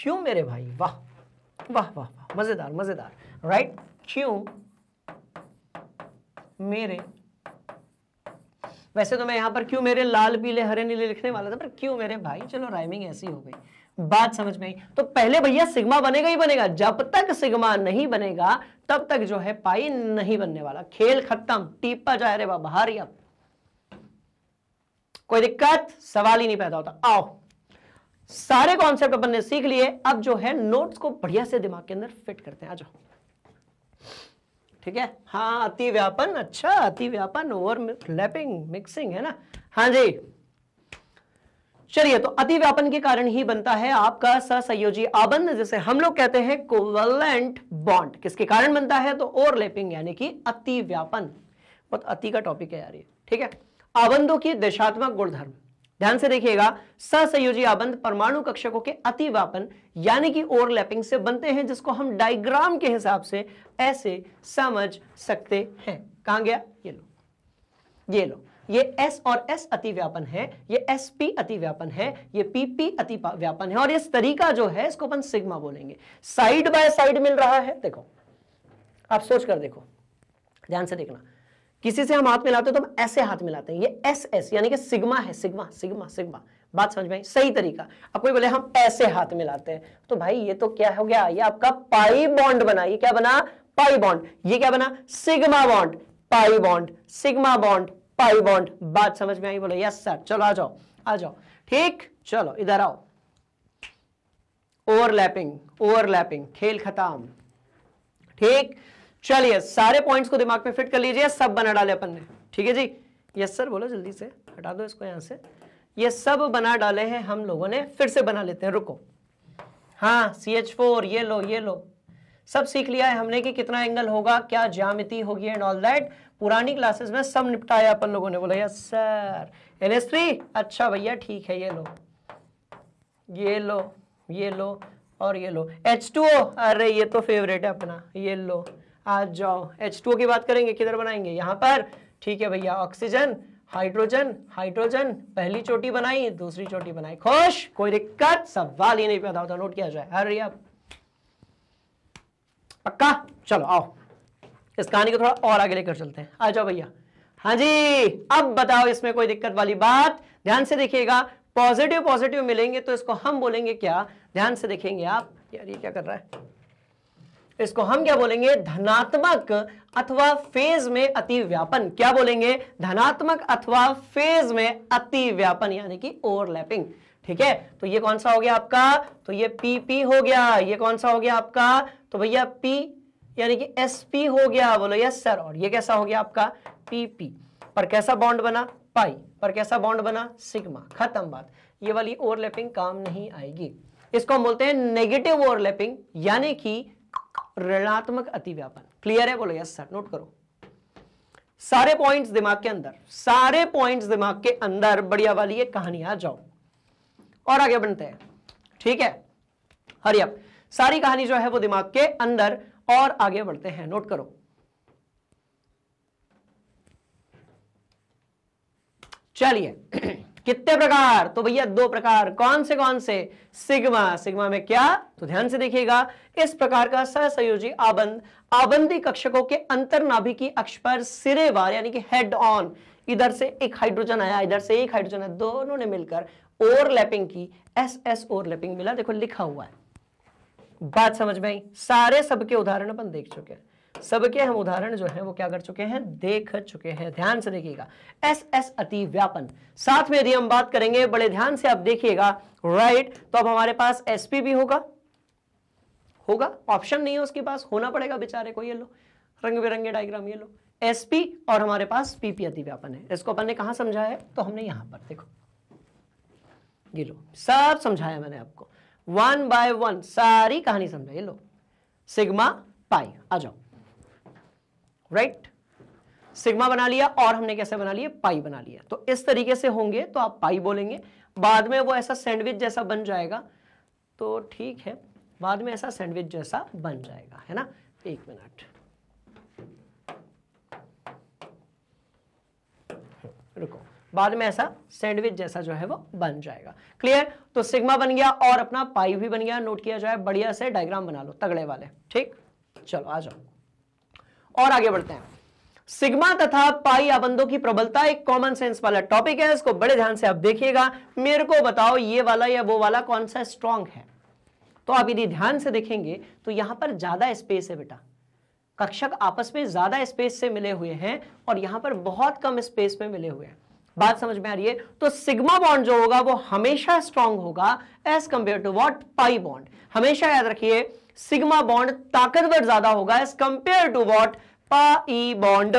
क्यों मेरे भाई वाह वाह वाह वाह मज़ेदार मज़ेदार राइट क्यों मेरे वैसे तो मैं यहां पर क्यों मेरे लाल पीले हरे नीले लिखने वाला था पर क्यों मेरे भाई चलो राइमिंग ऐसी हो गई बात समझ में आई तो पहले भैया सिग्मा बनेगा ही बनेगा जब तक सिग्मा नहीं बनेगा तब तक जो है पाई नहीं बनने वाला खेल खत्म टीपा जाए रे बाबा हारिया कोई दिक्कत सवाल ही नहीं पैदा होता आओ सारे कॉन्सेप्ट अपन ने सीख लिए अब जो है नोट्स को बढ़िया से दिमाग के अंदर फिट करते हैं आ जाओ ठीक है हाँ अति व्यापन अच्छा अति व्यापन लैपिंग मिक्सिंग है ना हाँ जी चलिए तो अति व्यापन के कारण ही बनता है आपका ससयोजी आबंध जिसे हम लोग कहते हैं कोवलेंट बॉन्ड किसके कारण बनता है तो ओवरलैपिंग यानी कि अति व्यापन बहुत अति का टॉपिक है यार ये ठीक है आबंधों की देशात्मक गुणधर्म ध्यान से देखिएगा सहसंयोजी आबंध परमाणु कक्षकों के अतिवापन यानी कि ओवरलैपिंग से बनते हैं जिसको हम डायग्राम के हिसाब से ऐसे समझ सकते हैं कहा गया ये लो ये लो ये S और S अतिव्यापन है ये SP अतिव्यापन है ये PP अतिव्यापन है और इस तरीका जो है इसको अपन सिग्मा बोलेंगे साइड बाय साइड मिल रहा है देखो आप सोच कर देखो ध्यान से देखना किसी से हम हाथ मिलाते हैं तो हम ऐसे हाथ मिलाते हैं ये एस एस यानी कि सिग्मा है सिग्मा सिग्मा सिग्मा बात समझ में सही तरीका अब कोई बोले हम ऐसे हाथ मिलाते हैं तो भाई ये तो क्या हो गया ये आपका पाई बॉन्ड बना ये क्या बना पाई बॉन्ड ये क्या बना sigma bond pi bond sigma bond pi bond बात समझ में आई बोलो यस सर चलो आ जाओ आ जाओ ठीक चलो इधर आओ ओवरलैपिंग ओवरलैपिंग खेल खत्म ठीक चलिए सारे पॉइंट्स को दिमाग में फिट कर लीजिए सब बना डाले अपन ने ठीक है जी यस सर बोलो जल्दी से हटा दो इसको यहां से ये सब बना डाले हैं हम लोगों ने फिर से बना लेते हैं रुको हाँ सी एच फोर ये लो ये लो सब सीख लिया है हमने कि कितना एंगल होगा क्या ज्यामिति होगी एंड ऑल दैट पुरानी क्लासेस में सब निपटाया अपन लोगों ने बोला yes sir N S three अच्छा भैया ठीक है ये लो ये लो ये लो और ये लो एच टू ओ अरे ये तो फेवरेट है अपना ये लो आ जाओ एच टू की बात करेंगे किधर बनाएंगे यहाँ पर ठीक है भैया ऑक्सीजन हाइड्रोजन हाइड्रोजन पहली चोटी बनाई दूसरी चोटी बनाई खुश कोई दिक्कत सवाल ही नहीं पैदा होता नोट किया जाए हर अब पक्का चलो आओ इस कहानी को थोड़ा और आगे लेकर चलते हैं आ जाओ भैया हाँ जी अब बताओ इसमें कोई दिक्कत वाली बात ध्यान से देखिएगा पॉजिटिव पॉजिटिव मिलेंगे तो इसको हम बोलेंगे क्या ध्यान से देखेंगे आप यार ये क्या कर रहा है इसको हम क्या बोलेंगे धनात्मक अथवा फेज में अतिव्यापन क्या बोलेंगे धनात्मक अथवा फेज में अतिव्यापन यानी कि ओवरलैपिंग ठीक है तो ये कौन सा हो गया आपका तो ये पी पी हो गया ये कौन सा हो गया आपका तो भैया पी यानी कि एस पी हो गया बोलो यस सर और ये कैसा हो गया आपका पी पी पर कैसा बॉन्ड बना पाई पर कैसा बॉन्ड बना सिग्मा खत्म बात ये वाली ओवरलैपिंग काम नहीं आएगी इसको हम बोलते हैं नेगेटिव ओवरलैपिंग यानी कि ऋणात्मक अतिव्यापन क्लियर है बोलो यस सर नोट करो सारे पॉइंट्स दिमाग के अंदर सारे पॉइंट्स दिमाग के अंदर बढ़िया वाली ये कहानी आ जाओ और आगे बनते हैं ठीक है हरियप सारी कहानी जो है वो दिमाग के अंदर और आगे बढ़ते हैं नोट करो चलिए कितने प्रकार तो भैया दो प्रकार कौन से कौन से सिग्मा सिग्मा में क्या तो ध्यान से देखिएगा इस प्रकार का सहसयोजी आबंद आबंदी कक्षकों के अंतर नाभि की अक्ष पर सिरे वार यानी कि हेड ऑन इधर से एक हाइड्रोजन आया इधर से एक हाइड्रोजन आया दोनों ने मिलकर ओवरलैपिंग की एस एस ओवरलैपिंग मिला देखो लिखा हुआ है बात समझ में आई सारे सबके उदाहरण अपन देख चुके हैं सबके हम उदाहरण जो है वो क्या कर चुके हैं देख चुके हैं ध्यान से देखिएगा एस एस अति व्यापन साथ में यदि हम बात करेंगे बड़े ध्यान से आप देखिएगा राइट तो अब हमारे पास एसपी भी होगा होगा ऑप्शन नहीं है उसके पास होना पड़ेगा बेचारे को ये लो रंग बिरंगे डायग्राम ये लो एसपी और हमारे पास पीपी अति व्यापन है इसको अपन ने कहा समझाया तो हमने यहां पर देखो ये लो सब समझाया मैंने आपको वन बाय वन सारी कहानी समझाई लो सिग्मा पाई आ जाओ राइट सिग्मा बना लिया और हमने कैसे बना लिया पाई बना लिया तो इस तरीके से होंगे तो आप पाई बोलेंगे बाद में वो ऐसा सैंडविच जैसा बन जाएगा तो ठीक है बाद में ऐसा सैंडविच जैसा बन जाएगा है ना एक मिनट रुको बाद में ऐसा सैंडविच जैसा जो है वो बन जाएगा क्लियर तो सिग्मा बन गया और अपना पाई भी बन गया नोट किया जाए बढ़िया से डायग्राम बना लो तगड़े वाले ठीक चलो आ जाओ और आगे बढ़ते हैं सिग्मा तथा पाई आबंदों की प्रबलता एक कॉमन सेंस वाला टॉपिक है इसको बड़े ध्यान से आप देखिएगा मेरे को बताओ ये वाला या वो वाला कौन सा स्ट्रांग है तो आप यदि ध्यान से देखेंगे तो यहां पर ज्यादा स्पेस है बेटा कक्षक आपस में ज्यादा स्पेस से मिले हुए हैं और यहां पर बहुत कम स्पेस में मिले हुए हैं बात समझ में आ रही है तो सिग्मा बॉन्ड जो होगा वो हमेशा स्ट्रांग होगा as compare to what pi bond हमेशा याद रखिए सिग्मा बॉन्ड ताकतवर ज्यादा होगा as compare to what pi bond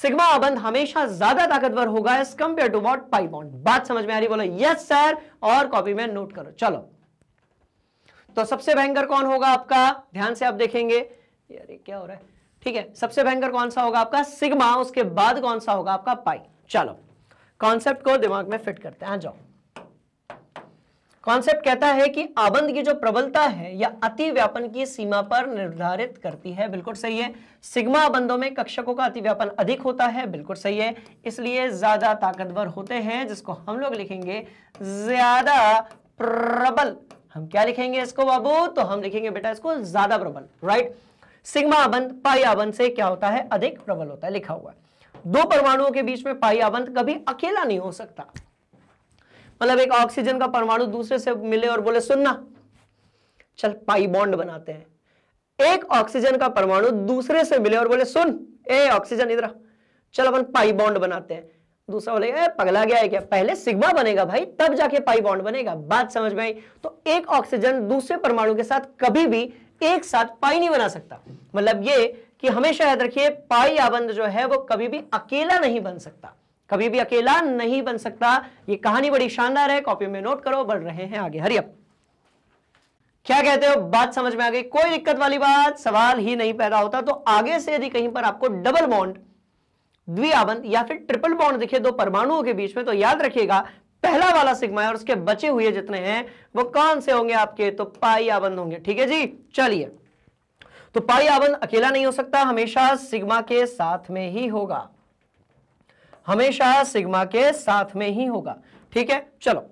sigma अबंध हमेशा ज्यादा ताकतवर होगा as compare to what pi bond बात समझ में आ रही बोलो यस सर और कॉपी में नोट करो चलो तो सबसे भयंकर कौन होगा आपका ध्यान से आप देखेंगे यार क्या हो रहा है ठीक है सबसे भयंकर कौन सा होगा आपका सिग्मा उसके बाद कौन सा होगा आपका पाई चलो कॉन्सेप्ट को दिमाग में फिट करते हैं जाओ कॉन्सेप्ट कहता है कि आबंद की जो प्रबलता है या अति व्यापन की सीमा पर निर्धारित करती है बिल्कुल सही है सिग्मा आबंधों में कक्षकों का अति व्यापन अधिक होता है बिल्कुल सही है इसलिए ज्यादा ताकतवर होते हैं जिसको हम लोग लिखेंगे ज्यादा प्रबल हम क्या लिखेंगे इसको बाबू तो हम लिखेंगे बेटा इसको ज्यादा प्रबल राइट सिग्मा आबंध पाई आबंध से क्या होता है अधिक प्रबल होता है लिखा हुआ है दो परमाणुओं के बीच में पाई आबंध कभी अकेला नहीं हो सकता मतलब एक ऑक्सीजन का परमाणु दूसरे से मिले और बोले सुनना चल पाई बॉन्ड बनाते हैं एक ऑक्सीजन का परमाणु दूसरे से मिले और बोले सुन ए ऑक्सीजन इधर चल अपन पाई बॉन्ड बनाते हैं दूसरा बोले ए, पगला गया है क्या पहले सिग्मा बनेगा भाई तब जाके पाई बॉन्ड बनेगा बात समझ में आई तो एक ऑक्सीजन दूसरे परमाणु के साथ कभी भी एक साथ पाई नहीं बना सकता मतलब ये कि हमेशा याद रखिए पाई आबंध जो है वो कभी भी अकेला नहीं बन सकता कभी भी अकेला नहीं बन सकता ये कहानी बड़ी शानदार है कॉपी में नोट करो बढ़ रहे हैं आगे हरियप क्या कहते हो बात समझ में आ गई कोई दिक्कत वाली बात सवाल ही नहीं पैदा होता तो आगे से यदि कहीं पर आपको डबल बॉन्ड द्विआबंध या फिर ट्रिपल बॉन्ड दिखे दो परमाणुओं के बीच में तो याद रखिएगा पहला वाला सिग्मा है और उसके बचे हुए जितने हैं वो कौन से होंगे आपके तो पाई आबंध होंगे ठीक है जी चलिए तो पाई आबंध अकेला नहीं हो सकता हमेशा सिग्मा के साथ में ही होगा हमेशा सिग्मा के साथ में ही होगा ठीक है चलो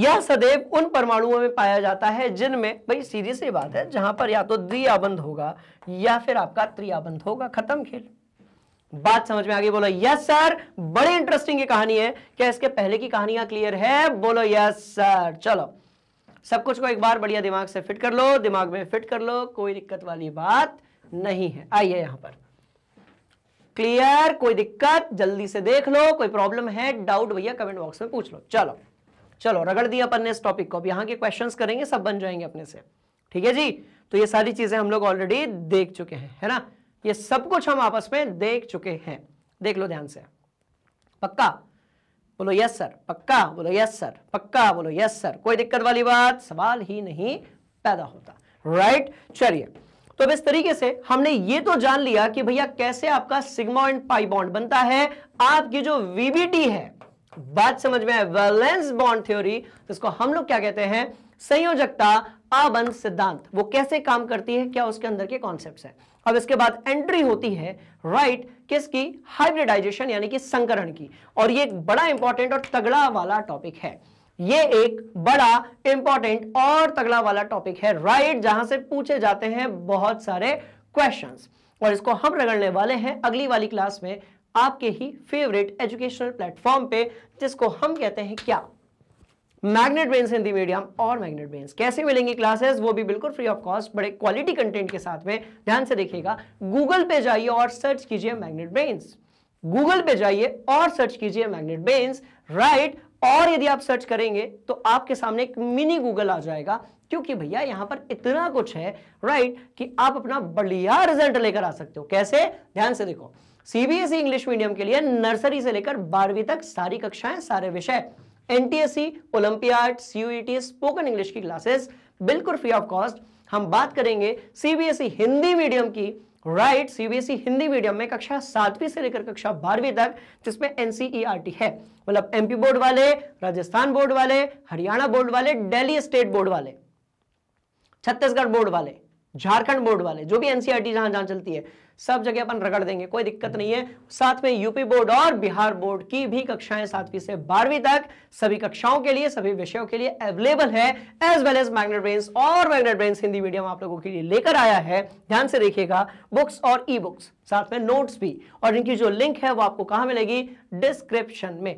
यह सदैव उन परमाणुओं में पाया जाता है जिनमें भाई सीधी सी बात है जहां पर या तो द्वियाबंध होगा या फिर आपका त्रियाबंध होगा खत्म खेल बात समझ में आ गई बोलो यस सर बड़ी इंटरेस्टिंग की कहानी है क्या इसके पहले की कहानियां क्लियर है बोलो यस सर चलो सब कुछ को एक बार बढ़िया दिमाग से फिट कर लो दिमाग में फिट कर लो कोई दिक्कत वाली बात नहीं है आइए यहां पर क्लियर कोई दिक्कत जल्दी से देख लो कोई प्रॉब्लम है डाउट भैया कमेंट बॉक्स में पूछ लो चलो चलो रगड़ दिया अपन ने इस टॉपिक को अब यहाँ के क्वेश्चन करेंगे सब बन जाएंगे अपने से ठीक है जी तो ये सारी चीजें हम लोग ऑलरेडी देख चुके हैं है ना ये सब कुछ हम आपस में देख चुके हैं देख लो ध्यान से पक्का बोलो यस सर पक्का बोलो यस सर पक्का बोलो यस सर कोई दिक्कत वाली बात सवाल ही नहीं पैदा होता राइट चलिए तो अब इस तरीके से हमने ये तो जान लिया कि भैया कैसे आपका सिग्मा एंड पाई बॉन्ड बनता है आपकी जो वीबीटी है बात समझ में आए वैलेंस बॉन्ड थ्योरी इसको हम लोग क्या कहते हैं संयोजकता आबंध सिद्धांत वो कैसे काम करती है क्या उसके अंदर के कॉन्सेप्ट है अब इसके बाद एंट्री होती है राइट किसकी हाइब्रिडाइजेशन यानी कि संकरण की और ये एक बड़ा इंपॉर्टेंट और तगड़ा वाला टॉपिक है ये एक बड़ा इंपॉर्टेंट और तगड़ा वाला टॉपिक है राइट right? जहां से पूछे जाते हैं बहुत सारे क्वेश्चंस और इसको हम रगड़ने वाले हैं अगली वाली क्लास में आपके ही फेवरेट एजुकेशनल प्लेटफॉर्म पे जिसको हम कहते हैं क्या मैग्नेट ब्रेन हिंदी मीडियम और मैग्नेट ब्रेन्स कैसे मिलेंगी क्लासेस वो भी बिल्कुल फ्री ऑफ कॉस्ट बड़े क्वालिटी कंटेंट के साथ में ध्यान से देखिएगा गूगल पे जाइए और सर्च कीजिए मैग्नेट ब्रेन्स गूगल पे जाइए और सर्च कीजिए मैग्नेट ब्रेन राइट और यदि आप सर्च करेंगे तो आपके सामने एक मिनी गूगल आ जाएगा क्योंकि भैया यहां पर इतना कुछ है राइट कि आप अपना बढ़िया रिजल्ट लेकर आ सकते हो कैसे ध्यान से देखो सीबीएसई इंग्लिश मीडियम के लिए नर्सरी से लेकर बारहवीं तक सारी कक्षाएं सारे विषय NTSC olympiad CUET spoken English की क्लासेस बिल्कुल फ्री ऑफ कॉस्ट हम बात करेंगे सीबीएसई हिंदी मीडियम की right CBSE e Hindi medium में कक्षा सातवीं से लेकर कक्षा बारहवीं तक जिसमें एनसीईआरटी e है मतलब एमपी बोर्ड वाले राजस्थान बोर्ड वाले हरियाणा बोर्ड वाले दिल्ली स्टेट बोर्ड वाले छत्तीसगढ़ बोर्ड वाले झारखंड बोर्ड वाले जो भी एनसीईआरटी e जहां जहां चलती है सब जगह अपन रगड़ देंगे कोई दिक्कत नहीं है साथ में यूपी बोर्ड और बिहार बोर्ड की भी कक्षाएं सातवीं से बारहवीं तक सभी कक्षाओं के लिए सभी विषयों के लिए अवेलेबल है as well as magnet brain और मैग्नेट ब्रेन हिंदी मीडियम आप लोगों के लिए लेकर आया है ध्यान से देखिएगा बुक्स और ई बुक्स साथ में नोट्स भी और इनकी जो लिंक है वो आपको कहां मिलेगी डिस्क्रिप्शन में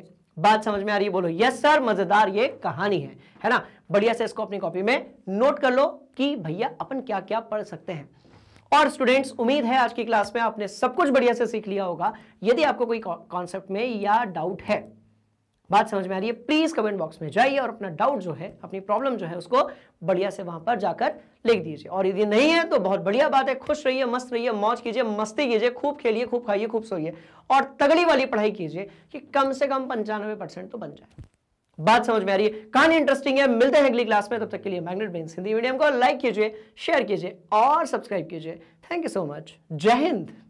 बात समझ में आ रही है बोलो यस सर मजेदार ये कहानी है है ना बढ़िया से इसको अपनी कॉपी में नोट कर लो कि भैया अपन क्या क्या पढ़ सकते हैं और स्टूडेंट्स उम्मीद है आज की क्लास में आपने सब कुछ बढ़िया से सीख लिया होगा यदि आपको कोई कॉन्सेप्ट में या डाउट है बात समझ में आ रही है प्लीज कमेंट बॉक्स में जाइए और अपना डाउट जो है अपनी प्रॉब्लम जो है उसको बढ़िया से वहां पर जाकर लिख दीजिए और यदि नहीं है तो बहुत बढ़िया बात है खुश रहिए मस्त रहिए मौज कीजिए मस्ती कीजिए खूब खेलिए खूब खाइए खूब सोइए और तगड़ी वाली पढ़ाई कीजिए कि कम से कम पंचानवे परसेंट तो बन जाए बात समझ में आ रही है कहानी इंटरेस्टिंग है मिलते हैं अगली क्लास में तब तक के लिए मैग्नेट बेन्स हिंदी मीडियम को लाइक कीजिए शेयर कीजिए और सब्सक्राइब कीजिए थैंक यू सो मच जय हिंद